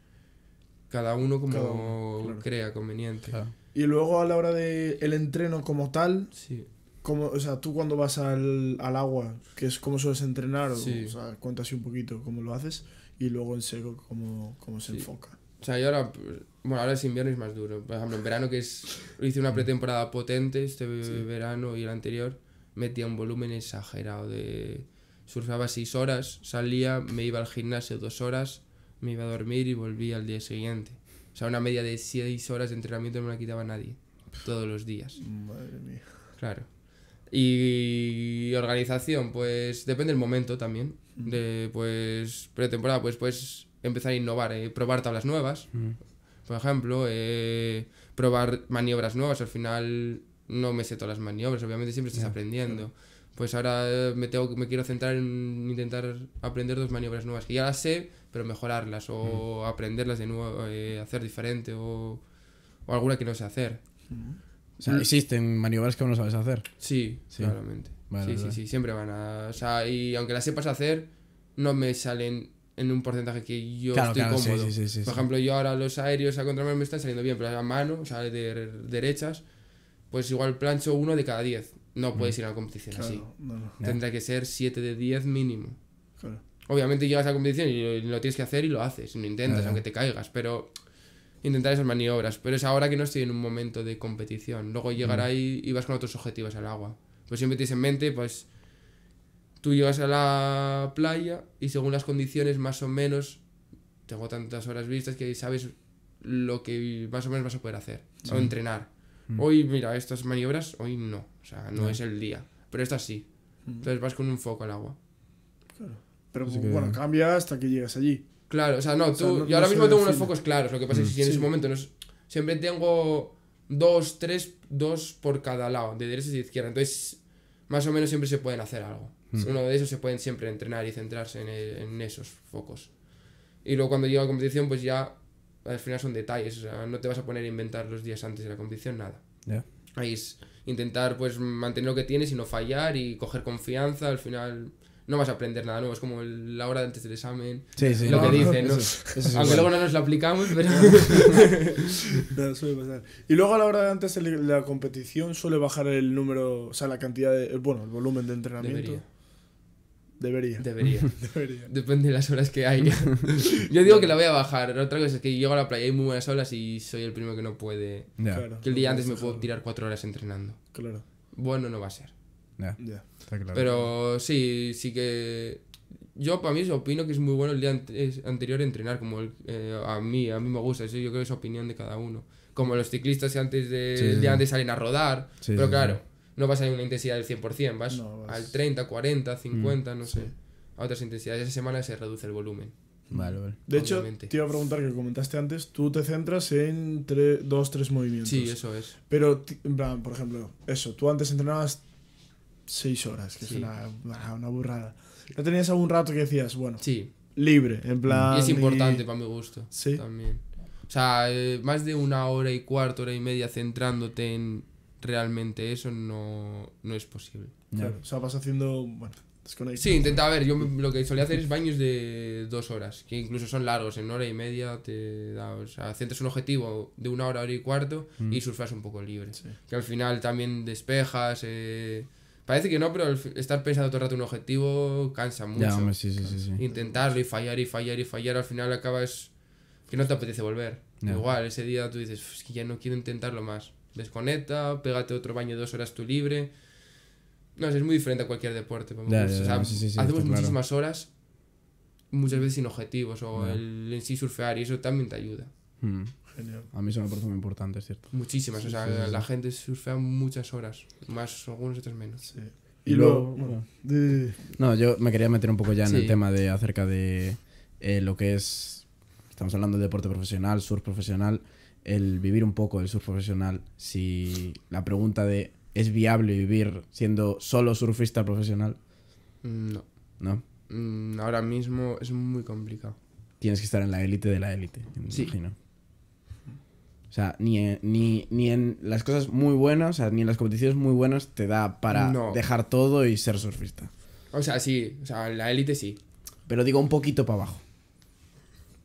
cada uno como crea conveniente. Y luego a la hora del el entreno como tal, sí. Como, o sea, tú cuando vas al, al agua, que es como sueles entrenar, sí. o, sea, cuenta un poquito cómo lo haces y luego en seco cómo, cómo se enfoca. O sea, yo ahora. Bueno, ahora es invierno y es más duro. Por ejemplo, en verano, que es. Hice una mm. pretemporada potente este verano y el anterior. Metía un volumen exagerado de. Surfaba 6 horas, salía, me iba al gimnasio 2 horas, me iba a dormir y volvía al día siguiente. O sea, una media de 6 horas de entrenamiento no me la quitaba nadie. Todos los días. Madre mía. Claro. Y organización, pues depende del momento también. Mm. De pues pretemporada, pues pues empezar a innovar, eh, probar tablas nuevas, mm. por ejemplo, eh, probar maniobras nuevas. Al final no me sé todas las maniobras, obviamente siempre estás aprendiendo. Pues ahora eh, me, tengo, me quiero centrar en intentar aprender dos maniobras nuevas, que ya las sé, pero mejorarlas o mm. aprenderlas de nuevo, hacer diferente o, o, alguna que no sé hacer. O sea, existen maniobras que aún no sabes hacer. Sí, sí. sí, sí, sí, siempre van a... O sea, y aunque las sepas hacer, no me salen en un porcentaje que yo estoy cómodo. Por ejemplo, yo ahora los aéreos a controlar me están saliendo bien, pero a mano, o sea, de derechas, pues igual plancho uno de cada diez. No mm. puedes ir a la competición así. Tendrá que ser siete de diez mínimo. Obviamente llegas a la competición y lo, tienes que hacer y lo haces, ...no intentas, aunque te caigas, pero intentar esas maniobras. Pero es ahora que no estoy en un momento de competición. Luego llegará mm. y, vas con otros objetivos al agua. Pues siempre tienes en mente, pues tú llegas a la playa y según las condiciones más o menos, tengo tantas horas vistas que sabes lo que más o menos vas a poder hacer, o entrenar. Mm. Hoy, mira, estas maniobras, hoy no, o sea, no, es el día, pero estas sí. Mm. Entonces vas con un foco al agua. Claro. Pero bueno, cambia hasta que llegas allí. Claro, o sea, no, tú, yo ahora mismo tengo unos focos claros, lo que pasa es que mm. en ese momento es... siempre tengo dos, tres, dos por cada lado, de derecha y de izquierda, entonces más o menos siempre se pueden hacer algo. Mm. Uno de esos se pueden siempre entrenar y centrarse en, esos focos. Y luego cuando llega la competición, pues ya al final son detalles. no te vas a poner a inventar los días antes de la competición nada. Ahí es intentar pues mantener lo que tienes y no fallar y coger confianza. Al final no vas a aprender nada nuevo. Es como la hora antes del examen. lo que dicen, Aunque luego no nos lo aplicamos, pero. *laughs* suele pasar. Y luego a la hora antes de la competición suele bajar el número, o sea, la cantidad de. Bueno, el volumen de entrenamiento. Debería. *laughs* Debería. Depende de las horas que haya. *laughs* Yo digo que la voy a bajar. Otra cosa es que llego a la playa y hay muy buenas olas y soy el primero que no puede. Claro, que el día antes me puedo tirar cuatro horas entrenando. Claro. Bueno, no va a ser. Está claro. Pero sí, sí que. Yo para mí opino que es muy bueno el día anterior entrenar, como eh, a mí, a mí me gusta. Eso yo creo que es opinión de cada uno. Como los ciclistas que antes de, día antes salen a rodar. pero claro no vas a una intensidad del 100%, vas, al 30, 40, 50, no sé. A otras intensidades. Esa semana se reduce el volumen. Vale, vale. De hecho, te iba a preguntar que comentaste antes, tú te centras en dos, tres movimientos. Sí, eso es. Pero, en plan, por ejemplo, eso, tú antes entrenabas seis horas, que es una, burrada. ¿No tenías algún rato que decías, bueno, sí. libre, en plan... Y es importante para mi gusto. Sí. También. O sea, eh, más de una hora y cuarto, hora y media centrándote en, realmente eso no, no es posible. Claro, o sea, vas haciendo. Bueno, Sí, intenta ver. Yo lo que solía hacer es baños de dos horas, que incluso son largos, en hora y media te da. O sea, centras un objetivo de una hora, hora y cuarto y mm. surfas un poco libre. Que al final también despejas. Eh... Parece que no, pero estar pensando todo el rato en un objetivo cansa mucho. Ya, hombre, sí, sí, Intentarlo y fallar y fallar y fallar, al final acabas que no te apetece volver. Igual, ese día tú dices, es que ya no quiero intentarlo más desconecta, pégate otro baño dos horas tú libre. No, es muy diferente a cualquier deporte. hacemos muchísimas horas, muchas veces sin objetivos, o el en sí surfear, y eso también te ayuda. Hmm. Genial. A mí eso me parece muy importante, es cierto. Muchísimas, o sea, la gente surfea muchas horas, más algunos otros menos. Y, y, luego, bueno, No, yo me quería meter un poco ya en el tema de acerca de eh, lo que es, estamos hablando de deporte profesional, surf profesional el vivir un poco el surf profesional, si la pregunta de ¿es viable vivir siendo solo surfista profesional? Mm, no. ¿No? Mm, ahora mismo es muy complicado. Tienes que estar en la élite de la élite, sí. imagino. O sea, ni, ni, en las cosas muy buenas, o sea, ni en las competiciones muy buenas te da para dejar todo y ser surfista. O sea, sí, o sea, la élite sí. Pero digo un poquito para abajo.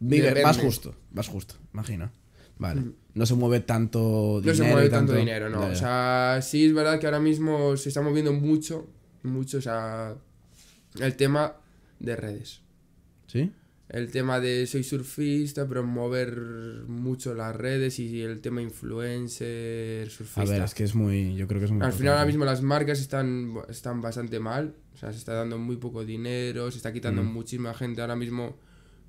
Vive, más justo, vas justo, imagino. Vale. Mm. No se mueve tanto dinero. No se mueve tanto, dinero, no. O sea, sí es verdad que ahora mismo se está moviendo mucho, mucho, o sea, el tema de redes. ¿Sí? El tema de soy surfista, pero mover mucho las redes y el tema influencer, surfista. A ver, es que es muy. Yo creo que es muy. Al final, ahora mismo las marcas están, están bastante mal. O sea, se está dando muy poco dinero, se está quitando mm. muchísima gente ahora mismo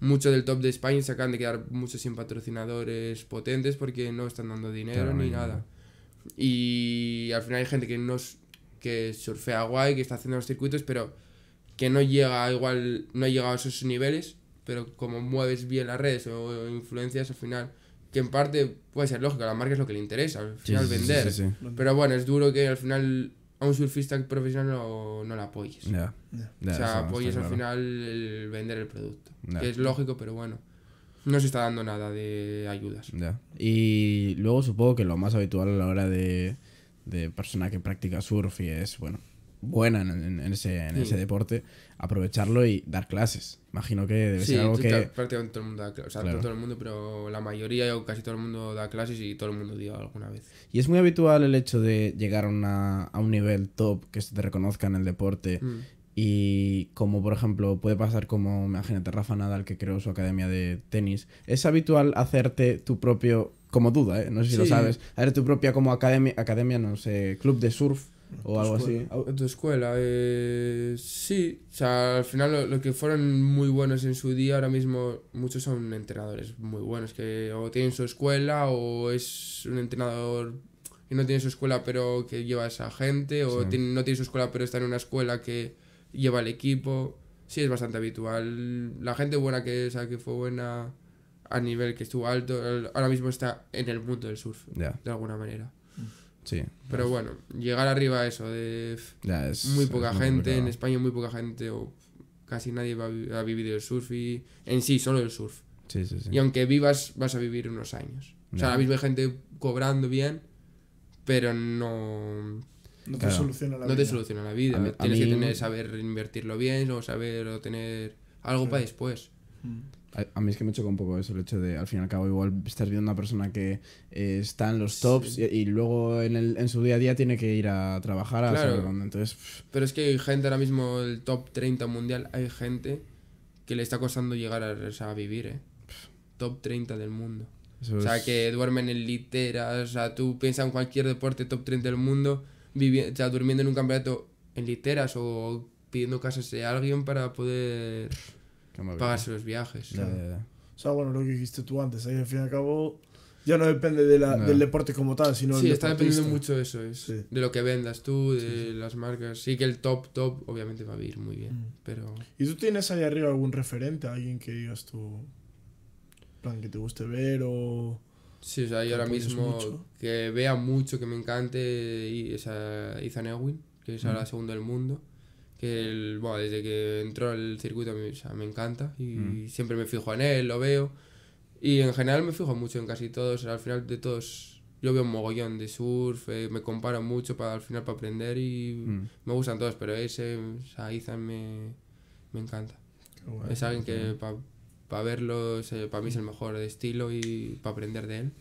Muchos del top de España se acaban de quedar muchos sin patrocinadores potentes porque no están dando dinero ni nada. Y al final hay gente que no que surfea guay, que está haciendo los circuitos, pero que no llega igual, no ha llegado a esos niveles, pero como mueves bien las redes o influencias al final que en parte puede ser lógico, a la marca es lo que le interesa, al final vender. pero bueno, es duro que al final a un surfista profesional no, no la apoyes. o sea, apoyes al final el vender el producto. Que es lógico, pero bueno. No se está dando nada de ayudas. Y luego supongo que lo más habitual a la hora de, de persona que practica surf y es, bueno, buena en, ese, mm. deporte, aprovecharlo y dar clases. Imagino que debe ser algo que... Prácticamente todo el mundo da clases, todo el mundo, pero la mayoría o casi todo el mundo da clases y todo el mundo dio alguna vez. Y es muy habitual el hecho de llegar a, un nivel top, que se te reconozca en el deporte. Mm. Y como por ejemplo puede pasar como, imagínate, Rafa Nadal que creó su academia de tenis, es habitual hacerte tu propio, como duda, ¿eh? no sé si lo sabes, hacer tu propia como academia, academia, no sé, club de surf o algo así. ¿Tu escuela? Eh, sí. O sea, al final lo, que fueron muy buenos en su día, ahora mismo muchos son entrenadores muy buenos, que o tienen su escuela o es un entrenador y no tiene su escuela pero que lleva a esa gente, o no tiene su escuela pero está en una escuela que lleva el equipo. Sí, es bastante habitual. La gente buena que, o que fue buena a nivel que estuvo alto, ahora mismo está en el mundo del surf, de alguna manera. Pero pues. bueno, llegar arriba a eso, de muy poca gente, en España muy poca gente, o casi nadie va a vivir el surf y en sí solo el surf. Y aunque vivas, vas a vivir unos años. O sea, la misma hay gente cobrando bien, pero no... No te soluciona la vida. Tienes que saber invertirlo bien o saber o tener algo para después. Mm. A, mí es que me choca un poco eso, el hecho de, al fin y al cabo, igual estás viendo una persona que eh, está en los tops y, luego en, el, en, su día a día tiene que ir a trabajar a Entonces, Pero es que hay gente ahora mismo, el top 30 mundial, hay gente que le está costando llegar a, vivir, ¿eh? Top 30 del mundo. o sea, que duermen en literas, o sea, tú piensas en cualquier deporte top 30 del mundo, o sea, durmiendo en un campeonato en literas o pidiendo casas de alguien para poder pagarse los viajes. O sea, bueno, lo que dijiste tú antes, ahí al fin y al cabo ya no depende del deporte como tal, sino Sí, está dependiendo mucho de eso, es, de lo que vendas tú, de las marcas. Sí que el top, top, obviamente va a ir muy bien, mm. pero... ¿Y tú tienes ahí arriba algún referente, alguien que digas tú, plan, que te guste ver o...? Sí, o sea, yo ahora mismo que vea mucho, que me encante, y, o sea, Ethan Ewing, que es ahora mm. segundo del mundo que el, bueno, desde que entró al circuito me, encanta y mm. siempre me fijo en él, lo veo. Y en general me fijo mucho en casi todos, al final de todos yo veo un mogollón de surf, eh, me comparo mucho para al final para aprender y mm. me gustan todos, pero ese, o me, encanta. Saben es alguien que para verlo, para mí es el mejor de estilo y para aprender de él.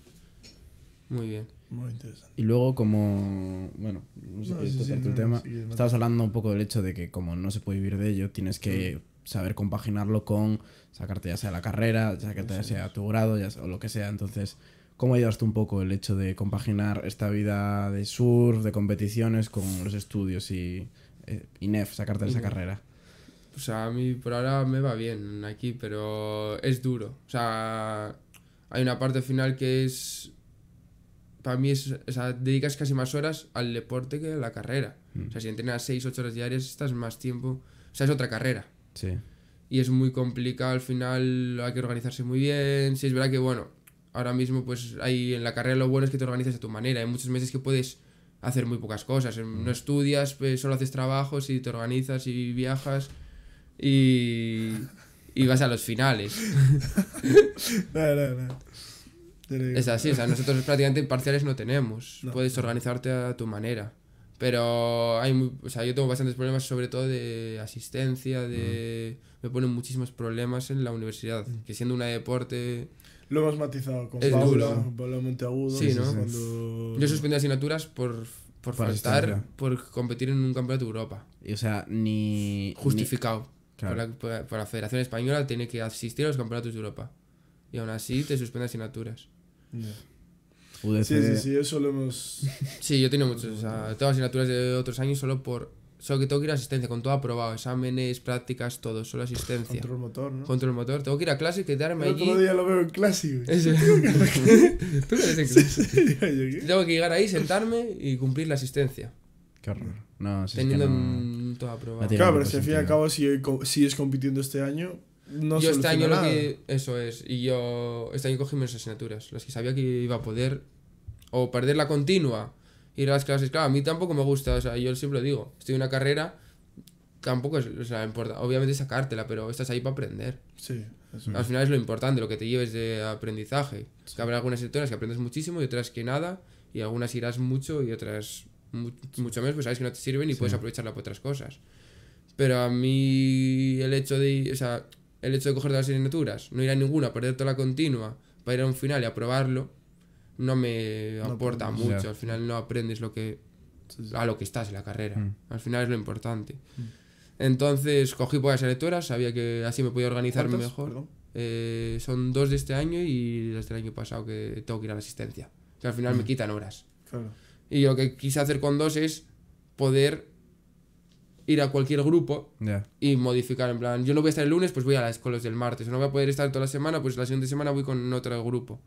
Muy bien. Muy interesante. Y luego como, bueno, no sé tema, estabas hablando un poco del hecho de que como no se puede vivir de ello, tienes que saber compaginarlo con sacarte ya sea la carrera, sacarte ya sea tu grado, ya o lo que sea. Entonces, ¿cómo ayudas tú un poco el hecho de compaginar esta vida de surf, de competiciones con los estudios y eh, NEF, sacarte de esa mm. carrera? O sea, a mí por ahora me va bien aquí, pero es duro. O sea, hay una parte final que es para mí o sea, dedicas casi más horas al deporte que a la carrera. Mm. O sea, si entrenas 6, 8 horas diarias, estás más tiempo. O sea, es otra carrera. Sí. Y es muy complicado, al final hay que organizarse muy bien. Si es verdad que, bueno, ahora mismo, pues ahí en la carrera lo bueno es que te organizas a tu manera. Hay muchos meses que puedes hacer muy pocas cosas. Mm. No estudias, pues, solo haces trabajos y te organizas y viajas. Y. y vas a los finales. *laughs* no, no, no. Es así, o nosotros *laughs* prácticamente imparciales no tenemos. Puedes organizarte a tu manera. Pero hay, yo tengo bastantes problemas, sobre todo de asistencia, de... Mm. Me ponen muchísimos problemas en la universidad, mm. que siendo una deporte... Lo hemos matizado con Paula, Monteagudo. Yo suspendí asignaturas por, faltar, por competir en un campeonato de Europa. Y, o sea, ni... Justificado. para la Federación Española tiene que asistir a los campeonatos de Europa y aún así te suspende asignaturas. Sí, sí, sí, eso lo hemos... sí, yo tengo muchos, o sea, tengo asignaturas de otros años solo por... Solo que tengo que ir a asistencia, con todo aprobado, exámenes, prácticas, todo, solo asistencia. Control motor, ¿no? Control motor, tengo que ir a clase, quedarme allí... El día lo veo en clase, güey. *laughs* *laughs* ¿Tú eres en clase? tengo que llegar ahí, sentarme y cumplir la asistencia. Qué raro. No, si Teniendo es todo aprobado. Claro, pero si al fin y al cabo sigues compitiendo este año, no yo este año lo que. Eso es. Y yo este año cogí menos asignaturas. Las que sabía que iba a poder. O perder la continua. Ir a las clases. Claro, a mí tampoco me gusta. O sea, yo siempre lo digo. Estoy en una carrera. Tampoco es. O sea, importa. Obviamente sacártela, pero estás ahí para aprender. Sí. Al final es lo importante, lo que te lleves de aprendizaje. Que habrá algunas sectores que aprendes muchísimo y otras que nada. Y algunas irás mucho y otras mucho menos, pues sabes que no te sirven y puedes aprovecharla para otras cosas. Pero a mí el hecho de... O sea, el hecho de coger las asignaturas, no ir a ninguna, perder toda la continua para ir a un final y aprobarlo, no me aporta mucho. Al final no aprendes lo que a lo que estás en la carrera. Mm. Al final es lo importante. Mm. Entonces cogí pocas electoras, sabía que así me podía organizarme mejor. Eh, son dos de este año y las del año pasado que tengo que ir a la asistencia. al final me mm. quitan horas. Y lo que quise hacer con dos es poder ir a cualquier grupo y modificar. En plan, yo no voy a estar el lunes, pues voy a las escuelas del martes. no voy a poder estar toda la semana, pues la siguiente semana voy con otro grupo.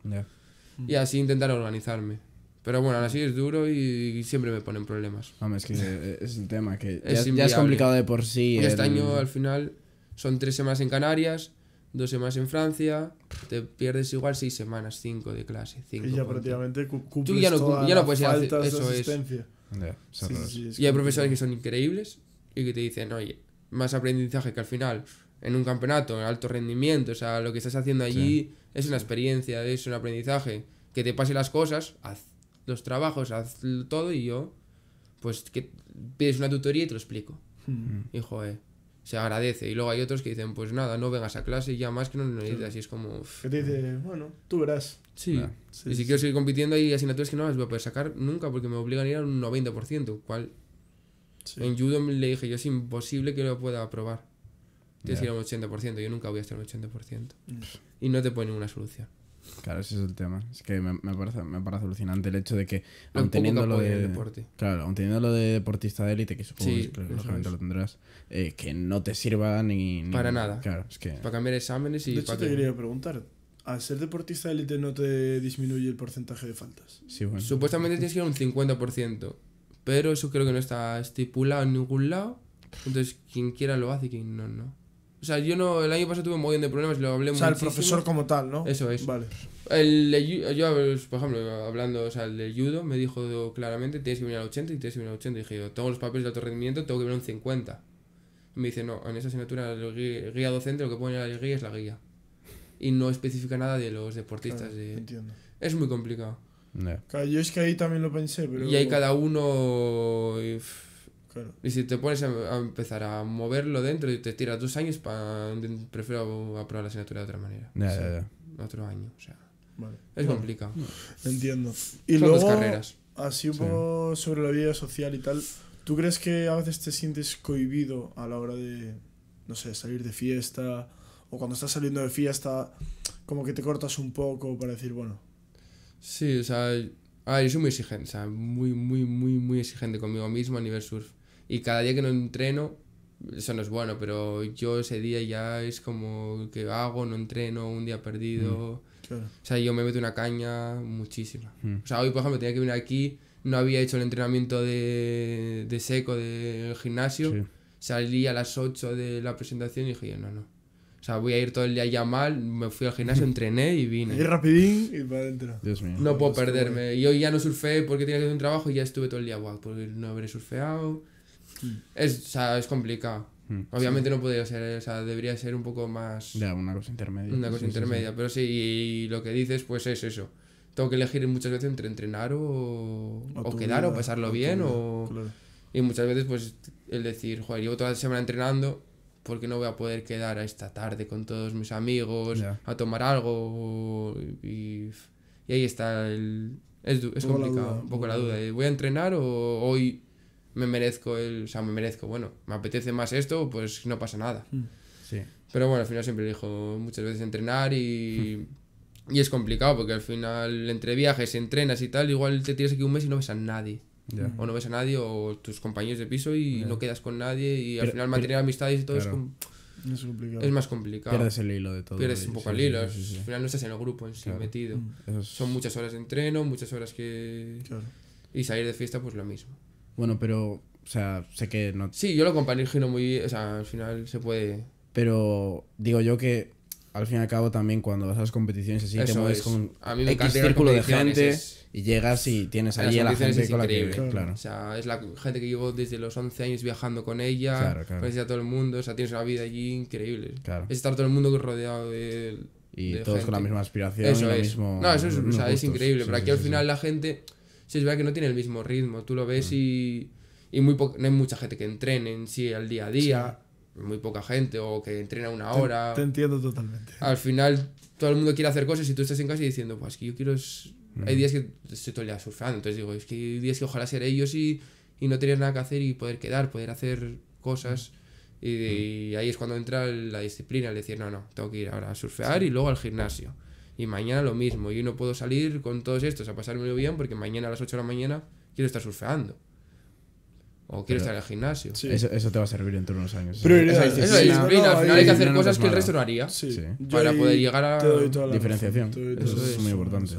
Y así intentar organizarme. Pero bueno, aún así es duro y, siempre me ponen problemas. no es que es el tema, que *laughs* ya, es, complicado de por sí. Este año al final son tres semanas en Canarias, dos semanas en Francia, te pierdes igual seis semanas, cinco de clase. y ya prácticamente cumples Tú ya no, ya no puedes eso. Es. y hay profesores que son increíbles y que te dicen, oye, más aprendizaje que al final en un campeonato, en alto rendimiento, o sea, lo que estás haciendo allí es una experiencia, es un aprendizaje, que te pase las cosas, haz los trabajos, haz todo y yo, pues que pides una tutoría y te lo explico. hijo hmm. Y joder, se agradece. Y luego hay otros que dicen, pues nada, no vengas a clase y ya más que no necesitas. Y es como... te dice, bueno, tú verás. Sí. y si quiero seguir compitiendo hay asignaturas que no las voy a poder sacar nunca porque me obligan a ir a un 90%, cual en judo le dije, yo es imposible que lo pueda aprobar. Tienes que ir a un 80%, yo nunca voy a estar en un 80%. Mm. Y no te pone ninguna solución. Claro, ese es el tema. Es que me, me, parece, me parece alucinante el hecho de que, aun teniendo lo de, deporte. Claro, aun teniendo lo de deportista de élite, que supongo que lo tendrás, eh, que no te sirva ni, Para nada. Claro, es que... Para cambiar exámenes y... De hecho, te quería preguntar, ¿al ser deportista de élite no te disminuye el porcentaje de faltas? Supuestamente tienes que ir a un 50%. Pero eso creo que no está estipulado en ningún lado. Entonces, quien quiera lo hace y quien no, no. O sea, yo no. El año pasado tuve un montón de problemas y lo hablé O sea, el profesor como tal, ¿no? Eso es. Vale. El, yo, por ejemplo, hablando, o sea, el de judo me dijo claramente: tienes que venir al 80 y tienes que venir al 80. Y dije: yo tengo los papeles de alto rendimiento, tengo que venir a un 50. me dice: no, en esa asignatura, el guía, docente, lo que pone la guía es la guía. Y no especifica nada de los deportistas. Entiendo. Es muy complicado. Yo es que ahí también lo pensé, Y ahí cada uno... Y, si te pones a, empezar a moverlo dentro y te tiras dos años, prefiero aprobar la asignatura de otra manera. otro año, Es complicado. Mm, entiendo. Y luego, carreras. así un poco sobre la vida social y tal, ¿tú crees que a veces te sientes cohibido a la hora de, no sé, salir de fiesta? O cuando estás saliendo de fiesta, como que te cortas un poco para decir, bueno, Sí, o sea, ah, muy exigente, o sea, muy, muy, muy, muy exigente conmigo mismo a nivel surf. Y cada día que no entreno, eso no es bueno, pero yo ese día ya es como que hago, no entreno, un día perdido. Mm, o sea, yo me meto una caña muchísima. Mm. O sea, hoy, por ejemplo, tenía que venir aquí, no había hecho el entrenamiento de, seco del gimnasio. Salí a las 8 de la presentación y dije, no, no o sea, voy a ir todo el día ya mal, me fui al gimnasio, *laughs* entrené y vine. Y rapidín y para adentro. Dios mío. No puedo perderme. Y hoy ya no surfeé porque tenía que hacer un trabajo y ya estuve todo el día, guau, porque no habré surfeado. Hmm. Es, o sea, es complicado. Hmm. Obviamente no podría ser, o sea, debería ser un poco más... una cosa intermedia. Una cosa intermedia, pero sí, y lo que dices pues es eso. Tengo que elegir muchas veces entre entrenar o, o, quedar o pasarlo bien o... Y muchas veces pues el decir, joder, llevo toda la semana entrenando, porque no voy a poder quedar esta tarde con todos mis amigos a tomar algo y, ahí está el, es, complicado, un poco la duda. ¿Voy a entrenar o hoy me merezco el... O sea, me merezco, bueno, me apetece más esto, pues no pasa nada. Mm. Sí. Pero bueno, al final siempre dijo muchas veces entrenar y... *laughs* y es complicado porque al final entre viajes, entrenas y tal, igual te tiras aquí un mes y no ves a nadie. Mm. O no ves a nadie o tus compañeros de piso y no quedas con nadie y al final mantener amistades y todo es, más complicado. Pierdes el hilo de todo. Pierdes un poco el hilo. al final no estás en el grupo en sí metido. Mm. Son muchas horas de entreno, muchas horas que... Y salir de fiesta pues lo mismo. Bueno, pero, o sea, sé que no... Sí, yo lo giro muy o sea, al final se puede... Pero digo yo que al fin y al cabo también cuando vas a las competiciones así te mueves con un círculo de gente y llegas y tienes ahí a la gente la que O sea, es la gente que llevo desde los 11 años viajando con ella, claro, todo el mundo, o sea, tienes una vida allí increíble. Es estar todo el mundo rodeado de y todos con la misma aspiración es. no eso es, es increíble pero aquí al final la gente se ve que no tiene el mismo ritmo tú lo ves mm. y, muy no hay mucha gente que entrene en sí al día a día muy poca gente o que entrena una hora. Te, entiendo totalmente. Al final todo el mundo quiere hacer cosas y tú estás en casa y diciendo, pues que yo quiero... Es... Hay días que estoy todo el día surfeando, entonces digo, es que hay días que ojalá ser ellos y, y no tener nada que hacer y poder quedar, poder hacer cosas. Y, ahí es cuando entra la disciplina, el decir, no, no, tengo que ir ahora a surfear y luego al gimnasio. Y mañana lo mismo, y no puedo salir con todos estos a muy bien porque mañana a las 8 de la mañana quiero estar surfeando. O quieres estar en el gimnasio. Eso, te va a servir en unos años. pero Esa disciplina. al final hay, que hacer cosas que el resto no haría. Para poder llegar a diferenciación. Eso es muy importante.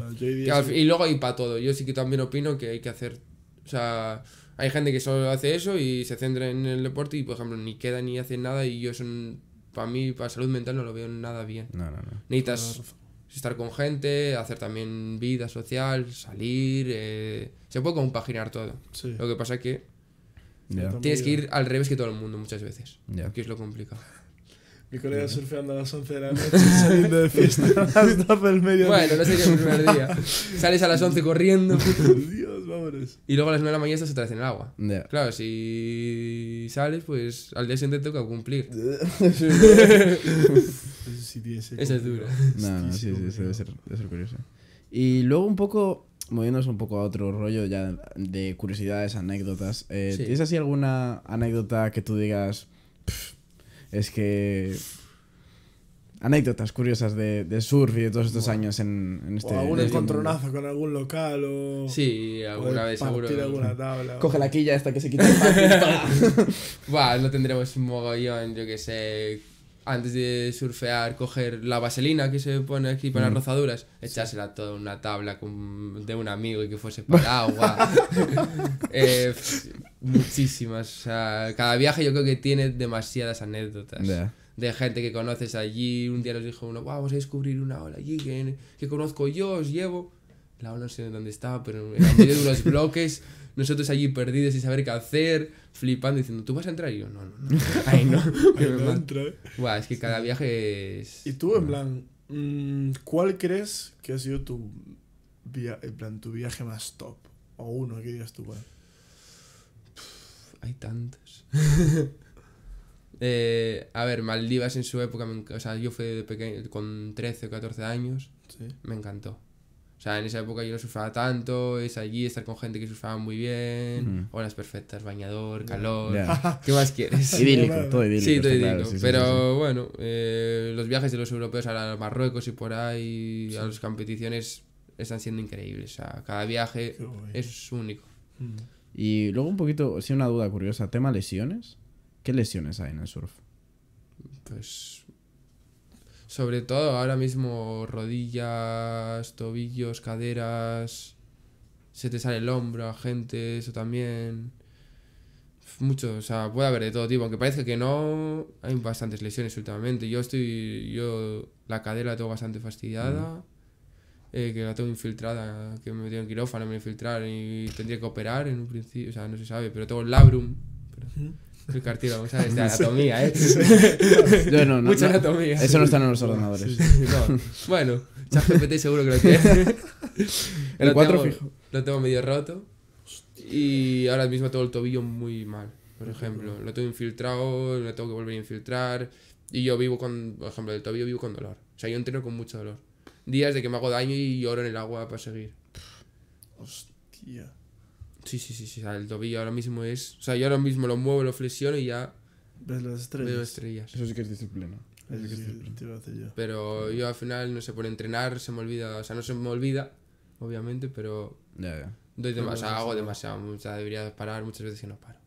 y luego hay para todo. Yo sí que también opino que hay que hacer. O sea, hay gente que solo hace eso y se centra en el deporte y, por ejemplo, ni queda ni hace nada. Y yo, son para mí, para salud mental, no lo veo nada bien. No, Necesitas estar con gente, hacer también vida social, salir. Eh, se puede compaginar todo. Lo que pasa es que Tienes que ir al revés que todo el mundo muchas veces, que es lo complicado. Mi colega surfeando a las 11 de la noche, *laughs* saliendo de fiesta a las 12 *laughs* del mediodía. Bueno, no sería el primer día. *laughs* Sales a las 11 corriendo. Dios, vámonos. Y luego a las 9 de la mañana se otra vez en el agua. Claro, si sales, pues al día siguiente toca cumplir. Eso sí tiene es duro. No, no, sí, sí, eso debe ser, debe ser curioso. Y luego un poco moviéndonos un poco a otro rollo ya de curiosidades, anécdotas. Eh, ¿Tienes así alguna anécdota que tú digas? Es que. Anécdotas curiosas de, surf y de todos estos años en, este. O algún encontronazo con algún local o. Sí, alguna vez seguro. Alguna tabla, Coge la quilla esta que se quita el *laughs* Buah, lo tendremos un mogollón, yo que sé antes de surfear, coger la vaselina que se pone aquí para las mm. rozaduras, echársela toda una tabla con, de un amigo y que fuese para agua. *laughs* Eh, muchísimas. cada viaje yo creo que tiene demasiadas anécdotas. De gente que conoces allí, un día nos dijo uno, wow, vamos a descubrir una ola allí que, que conozco yo, os llevo. La ola no sé dónde estaba, pero en medio de unos *laughs* bloques nosotros allí perdidos sin saber qué hacer, flipando, diciendo, ¿tú vas a entrar? Y yo, no, no, no. ahí *laughs* no. *laughs* es que cada viaje es. Y tú, en plan, mm, ¿cuál crees que ha sido tu, en plan, tu viaje más top? O uno, ¿qué dirías tú, cuál? Hay tantos. *laughs* Eh, a ver, Maldivas en su época, o sea, yo fui de pequeño, con 13 o 14 años, me encantó. O sea, en esa época yo no surfaba tanto, es allí estar con gente que surfaba muy bien, horas perfectas, bañador, calor, *laughs* ¿qué más quieres? *laughs* idílico, todo idílico. Sí, todo idílico. pero bueno, eh, los viajes de los europeos a Marruecos y por ahí, a las competiciones, están siendo increíbles. O sea, cada viaje es único. Y luego un poquito, si una duda curiosa, tema lesiones. ¿Qué lesiones hay en el surf? Pues sobre todo ahora mismo rodillas, tobillos, caderas, se te sale el hombro a gente, eso también. Mucho, o sea, puede haber de todo tipo, aunque parece que no, hay bastantes lesiones últimamente. Yo estoy, yo la cadera la tengo bastante fastidiada, mm. eh, que la tengo infiltrada, que me metí en quirófano, me infiltrar y tendría que operar en un principio, o sea, no se sabe, pero tengo el labrum. Soy cartílago, ¿sabes? De *laughs* anatomía, ¿eh? *laughs* no, no, Mucha anatomía. Eso no está en los ordenadores. No. Bueno, ChatGPT seguro que lo tiene. *laughs* El 4 fijo. Lo tengo medio roto. Y ahora mismo tengo el tobillo muy mal, por ejemplo. Lo tengo infiltrado, lo tengo que volver a infiltrar. Y yo vivo con, por ejemplo, el tobillo vivo con dolor. O sea, yo entreno con mucho dolor. Días de que me hago daño y lloro en el agua para seguir. Hostia. Sí, sí, sí, sí. el tobillo ahora mismo es. O sea, yo ahora mismo lo muevo, lo flexiono y ya. ¿Ves Eso sí que es disciplina. Eso sí que es disciplina. Pero yo al final, no sé, por entrenar se me olvida. O sea, no se me olvida, obviamente, pero. Ya, ya. Doy demasiado, hago demasiado. O sea, debería parar muchas veces que no paro.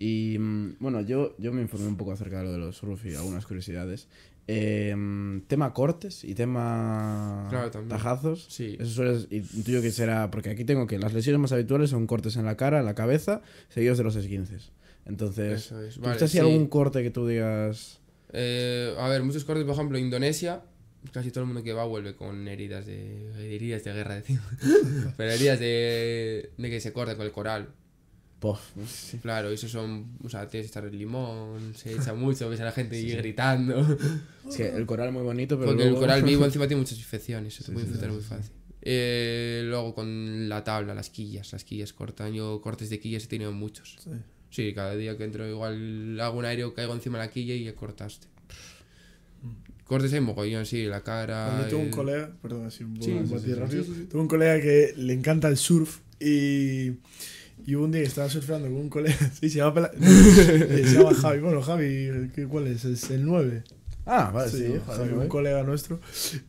Y mm, bueno, yo, yo me informé un poco acerca de lo de los surf y algunas curiosidades. Em, tema cortes y tema tajazos. Eso suele y tuyo que será, porque aquí tengo que las lesiones más habituales son cortes en la cara, en la cabeza, seguidos de los esguinces. Entonces, es. vale, algún corte que tú digas? Eh, a ver, muchos cortes, por ejemplo, Indonesia, casi todo el mundo que va vuelve con heridas de heridas de guerra, *laughs* decimos pero heridas de, de que se corte con el coral claro sí. Claro, eso son. O sea, tienes que estar el limón, se echa *laughs* mucho, ves a la gente gritando. Sí, el coral muy bonito, pero. Porque el coral vivo *laughs* encima tiene muchas infecciones, se te puede infectar muy fácil. Eh, luego con la tabla, las quillas, las quillas cortan. Yo cortes de quillas he tenido muchos. Sí. cada día que entro igual hago un aéreo, caigo encima de la quilla y ya cortaste. Mm. Cortes en mogollón, sí, la cara. tengo un colega, perdón, así un poco Tengo un colega que le encanta el surf y y hubo un día que estaba surfeando con un colega. Sí, *laughs* se llama, se llama Javi. Bueno, Javi, ¿cuál es? Es el 9. Ah, vale, sí, un colega nuestro.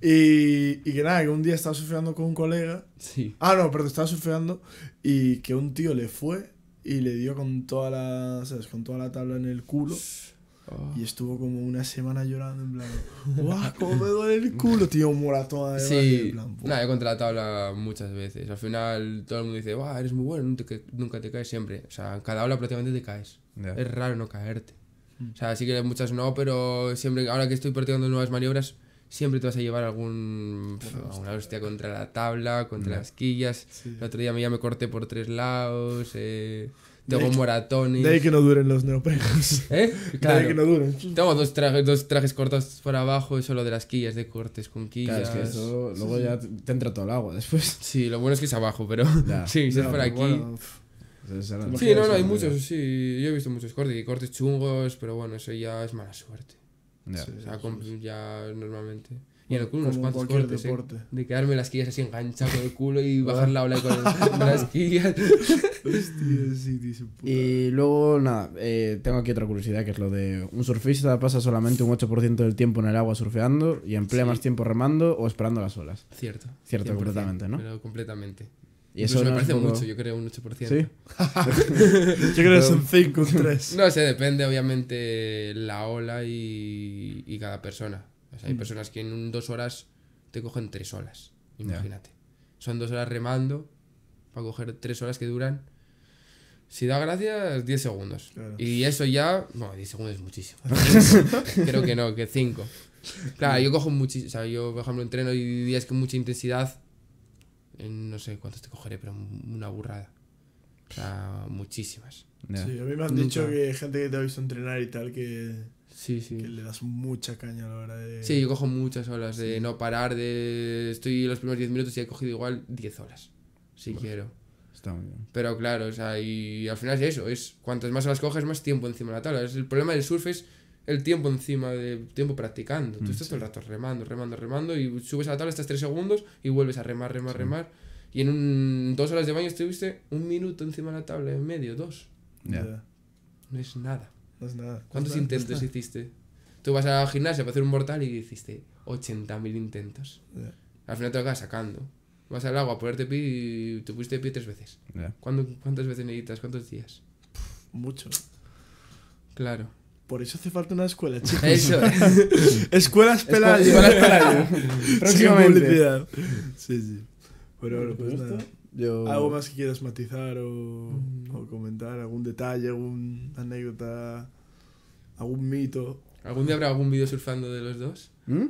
Y, y, que nada, que un día estaba surfeando con un colega. Sí. Ah, no, pero estaba surfeando y que un tío le fue y le dio con toda la, ¿sabes? Con toda la tabla en el culo. Y oh. estuvo como una semana llorando, en plan, ¡guau! ¡Cómo me duele el culo! Tío, moratón. Sí, nada, he la la muchas veces. Al final todo el mundo dice, ¡guau! Eres muy bueno, nunca te caes siempre. O sea, en cada ola prácticamente te caes. Es raro no caerte. Mm. O sea, sí que muchas no, pero siempre, ahora que estoy practicando nuevas maniobras, siempre te vas a llevar algún, alguna hostia contra la tabla, contra las quillas. El otro día ya me corté por tres lados. Eh, tengo moratones. De ahí que no duren los neoprenos. ¿Eh? Claro. De ahí que no duren. Tengo dos, trajes dos trajes cortos por abajo y solo de las quillas de cortes con quillas. Claro, es que eso luego ya te entra todo el agua después. Sí, lo bueno es que es abajo, pero. *laughs* Sí, si es por aquí. sí, no, no, hay muchos, sí. Yo he visto muchos cortes y cortes chungos, pero bueno, eso ya es mala suerte. ya normalmente. Y en el culo unos cuantos cortes, ¿eh? De quedarme las quillas así enganchado con el culo y ah. bajar la ola con las *laughs* quillas. Hostia, sí, dice Y luego, nada, eh, tengo aquí otra curiosidad que es lo de un surfista pasa solamente un 8% del tiempo en el agua surfeando y emplea más tiempo remando o esperando las olas. Cierto. Cierto, completamente, ¿no? Pero completamente. Y eso me parece mucho, yo creo un 8%. Sí. *laughs* yo creo que son 5, o 3. No sé, depende obviamente la ola y, y cada persona hay mm. personas que en dos horas te cogen tres horas, imagínate. Son dos horas remando para coger tres horas que duran. Si da gracias, 10 segundos. Y eso ya. Bueno, 10 segundos es muchísimo. *laughs* Creo que no, que 5. Claro, yo cojo muchísimo. O sea, yo, por ejemplo, entreno y días con mucha intensidad. No sé cuántos te cogeré, pero una burrada. O sea, muchísimas. Sí, a mí me han dicho que gente que te ha visto entrenar y tal, que Sí, sí. Que le das mucha caña a la hora de. Sí, yo cojo muchas horas de no parar, de. Estoy los primeros 10 minutos y he cogido igual 10 horas. Si quiero. Está muy bien. Pero claro, o sea, y al final es eso, es cuantas más horas coges, más tiempo encima de la tabla. el problema del surf es el tiempo encima de tiempo practicando. Tú mm, estás todo el rato remando, remando, remando y subes a la tabla, estás 3 segundos y vuelves a remar, remar, remar. Y en dos horas de baño estuviste un minuto encima de la tabla, en medio, dos. nada, No es nada. No es nada. ¿Cuántos intentos hiciste? Tú vas a la gimnasia para hacer un mortal y hiciste 80.000 intentos. Al final te lo acabas sacando. Vas al agua a ponerte pie y te pusiste pie tres veces. ¿Cuántas veces necesitas? ¿Cuántos días? Mucho. Claro. Por eso hace falta una escuela, *laughs* chicos. Eso. Escuelas Pelayo. Escuelas Pelayo. Próximamente. Sí, sí. Pero bueno, pues nada. ¿Algo más que quieras matizar o, mm. comentar? ¿Algún detalle, alguna anécdota, algún mito? ¿Algún día habrá algún vídeo surfando de los dos? ¿Mm?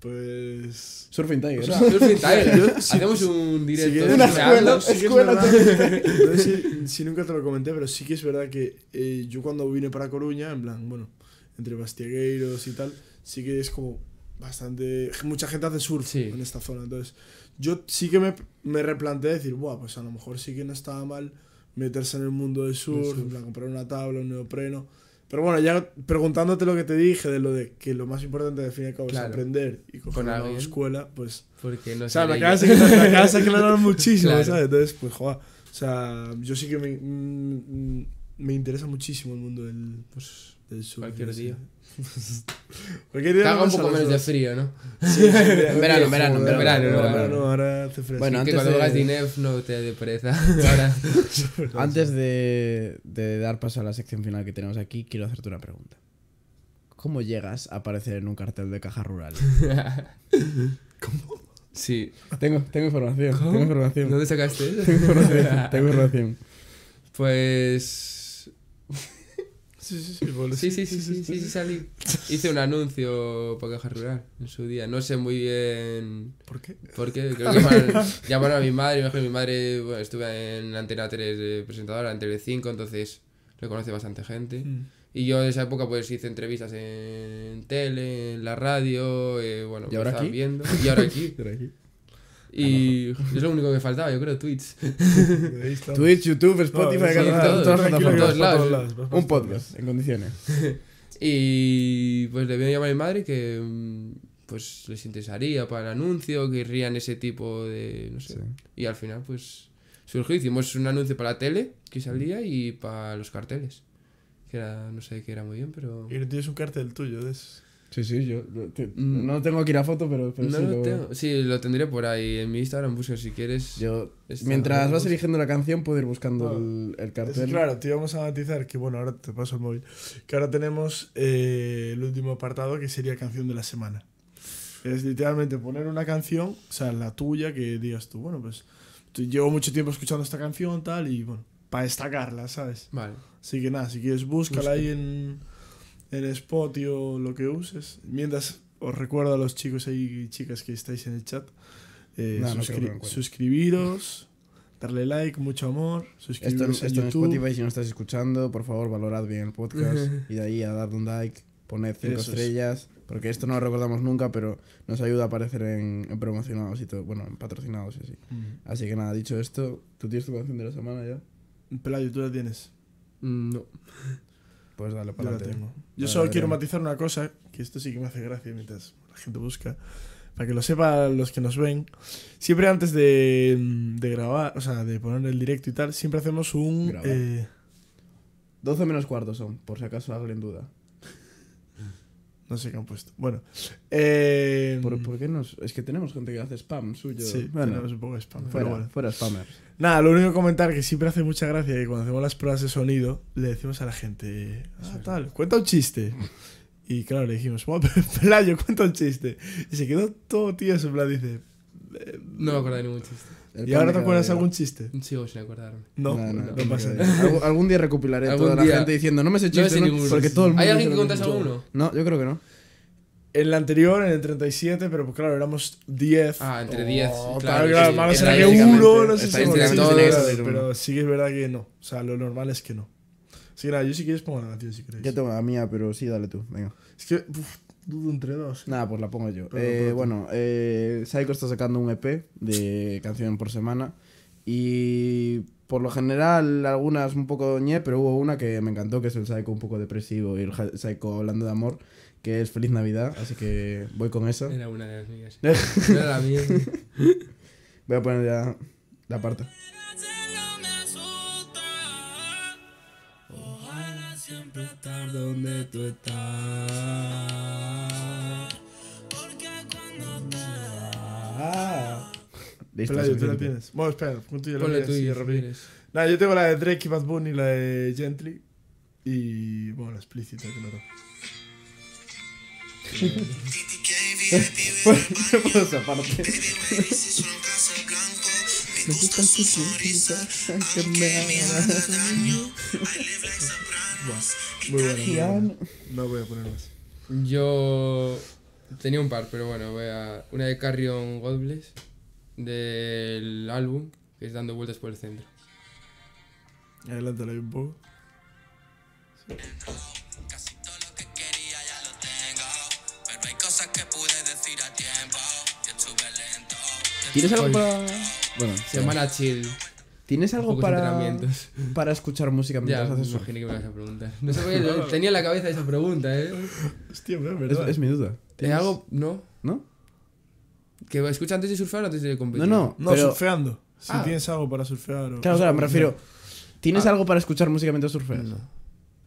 Pues. Surfing Tiger. ¿eh? surfing *laughs* Tiger. si, Hacemos un directo. una escuela, sí *laughs* si, nunca te lo comenté, pero sí que es verdad que eh, yo cuando vine para Coruña, en plan, bueno, entre bastiagueiros y tal, sí que es como bastante. Mucha gente hace surf en esta zona. Entonces, yo sí que me, replanteé decir, Buah, pues a lo mejor sí que no estaba mal meterse en el mundo del sur comprar una tabla, un neopreno. Pero bueno, ya preguntándote lo que te dije de lo de que lo más importante de fin y al cabo es aprender y coger una escuela, pues. Porque no o sea, me acabas, de, me *laughs* muchísimo, ¿sabes? Entonces, pues, joder. O sea, yo sí que me, mm, mm, me interesa muchísimo el mundo del. Pues, *laughs* cualquier día. cualquier un poco menos de frío, ¿no? en verano, verano, verano. ahora hace fresco. Bueno, antes que cuando hagas de... no te dé *laughs* ahora. *laughs* antes de, dar paso a la sección final que tenemos aquí, quiero hacerte una pregunta. ¿Cómo llegas a aparecer en un cartel de caja rural? ¿Cómo? Sí. Tengo, tengo información. Tengo información. ¿Dónde sacaste eso? tengo información. tengo información. Pues Sí, sí, sí, Sí, sí, sí, salí. Hice un anuncio para Caja Rural en su día. No sé muy bien. ¿Por qué? Porque creo que llamaron, *laughs* a mi madre. mi madre, estuvo estuve en Antena 3 presentadora, en Tele 5, entonces reconoce bastante gente. Mm. Y yo en esa época pues hice entrevistas en tele, en la radio, eh, bueno, ¿Y viendo. Y ahora aquí. *laughs* ¿Y ahora aquí? Y es lo único que faltaba, yo creo, Twitch. *laughs* Twitch, YouTube, Spotify, todos, todos lados. Un podcast en condiciones. *laughs* y pues le vino a llamar a mi madre que mm, pues les interesaría para el anuncio, que irían ese tipo de... no sé. Y al final pues surgió, hicimos un anuncio para la tele que salía y para los carteles. Que era, no sé qué era muy bien, pero... ¿Y no tienes un cartel tuyo de Sí, sí, yo mm. no tengo que la a foto, pero, sí, lo... tendré por ahí. En mi Instagram busca si quieres. Yo, mientras vas eligiendo la canción, puedo ir buscando ah, el, cartel. claro, te íbamos a matizar que, bueno, ahora te paso el móvil. Que ahora tenemos eh, el último apartado que sería canción de la semana. Es literalmente poner una canción, o sea, la tuya, que digas tú, bueno, pues llevo mucho tiempo escuchando esta canción, tal, y bueno, para destacarla, ¿sabes? Vale. Así que nada, si quieres, búscala ahí en en spot o lo que uses. Mientras os recuerdo a los chicos y chicas que estáis en el chat, eh, suscribiros, darle like, mucho amor, suscribiros esto, en, Spotify si no estás escuchando, por favor valorad bien el podcast *laughs* y de ahí a darle un like, poned cinco estrellas, porque esto no lo recordamos nunca, pero nos ayuda a aparecer en, promocionados y todo, bueno, en patrocinados y así. Así que nada, dicho esto, ¿tú tienes tu canción de la semana ya? Pelayo, ¿tú la tienes? Mm, no. Pues dale para Yo, Yo solo quiero matizar una cosa, que esto sí que me hace gracia mientras la gente busca. Para que lo sepan los que nos ven, siempre antes de, grabar, o sea, de poner el directo y tal, siempre hacemos un. Eh, 12 menos cuartos son, por si acaso alguien duda. No sé qué han puesto. Bueno. Eh, ¿Por, qué no? Es que tenemos gente que hace spam suyo. Sí, bueno, tenemos un poco spam. Fuera, fuera spammers. Nada, lo único que comentar que siempre hace mucha gracia que cuando hacemos las pruebas de sonido le decimos a la gente. Ah, tal, cuenta un chiste. Y claro, le dijimos, *laughs* playo cuenta un chiste. Y se quedó todo tío, en y dice. No me acuerdo de ningún chiste. ¿Y ahora te acuerdas algún chiste? Sigo sin acordarme. No, no, no, pasa nada. Algún día recopilaré toda la gente diciendo, no me sé chiste no porque todo el ¿Hay alguien que contase alguno? No, yo creo que no. En la anterior, en el 37, pero pues claro, éramos 10. Ah, entre 10. Claro, claro, claro, sí, será que uno, no sé si Pero sí que es verdad que no. O sea, lo normal es que no. Sí, nada, yo si quieres pongo la tío, si quieres. Yo tengo la mía, pero sí, dale tú, venga. Es que, Dudo entre dos. Nada, pues la pongo yo. Eh, bueno, eh, Psycho está sacando un EP de canción por semana. Y por lo general, algunas un poco ñe, pero hubo una que me encantó, que es el Psycho un poco depresivo y el Psycho hablando de amor, que es Feliz Navidad. Así que voy con eso. Era una de las mías. *laughs* Era la mía. voy a poner ya la parte. donde tú estás. Porque cuando te ah. tú la tienes. Bueno, espera, yo la Nada, yo tengo la de Drake y Bad Bunny, la de Gently. Y bueno, la explícita, claro. no Me que me muy bueno. No voy a poner más. Yo tenía un par, pero bueno, voy a. Una de Carrion Godbless del álbum, que es dando vueltas por el centro. Adelántala un poco. Sí. ¿Quieres algo para.? Bueno, semana chill. ¿Tienes algo para, para escuchar música mientras haces me imaginé que me vas a preguntar. No sé tenía en la cabeza esa pregunta, ¿eh? Hostia, es verdad. Es, mi duda. ¿Tienes... algo? No. ¿No? ¿Que escucha antes de surfear o antes de competir? No, no. No, surfeando. Si ah. tienes algo para surfear o... Claro, claro, me refiero... ¿Tienes ah. algo para escuchar música mientras surfeas?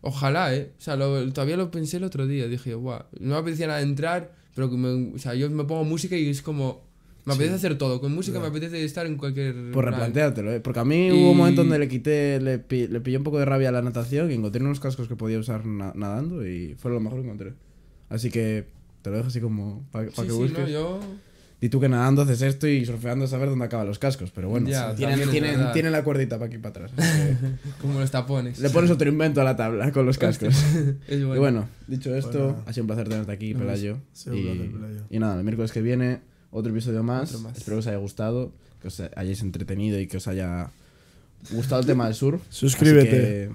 Ojalá, ¿eh? O sea, lo, todavía lo pensé el otro día. Dije, guau, no me apetecía nada entrar, pero que me, o sea, yo me pongo música y es como me apetece hacer todo. Con música me apetece estar en cualquier. Pues replanteátelo, ¿eh? Porque a mí hubo un momento donde le quité, le, pillé un poco de rabia a la natación y encontré unos cascos que podía usar nadando y fue lo mejor que encontré. Así que te lo dejo así como para sí, que sí, busques. yo... Y tú que nadando haces esto y surfeando a saber dónde acaban los cascos, pero bueno. Ya, tienen, la cuerdita para aquí para atrás. *laughs* Como los tapones. Le pones otro invento a la tabla con los cascos. *laughs* es bueno. Y bueno, dicho esto, ha sido un placer tenerte aquí, Pelayo. y, y nada, el miércoles que viene otro episodio más. Espero que os haya gustado, que os hayáis entretenido y que os haya gustado el tema del sur. *laughs* Suscríbete.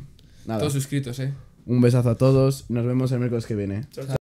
nada. Todos suscritos, eh. Un besazo a todos. Nos vemos el miércoles que viene. Chao.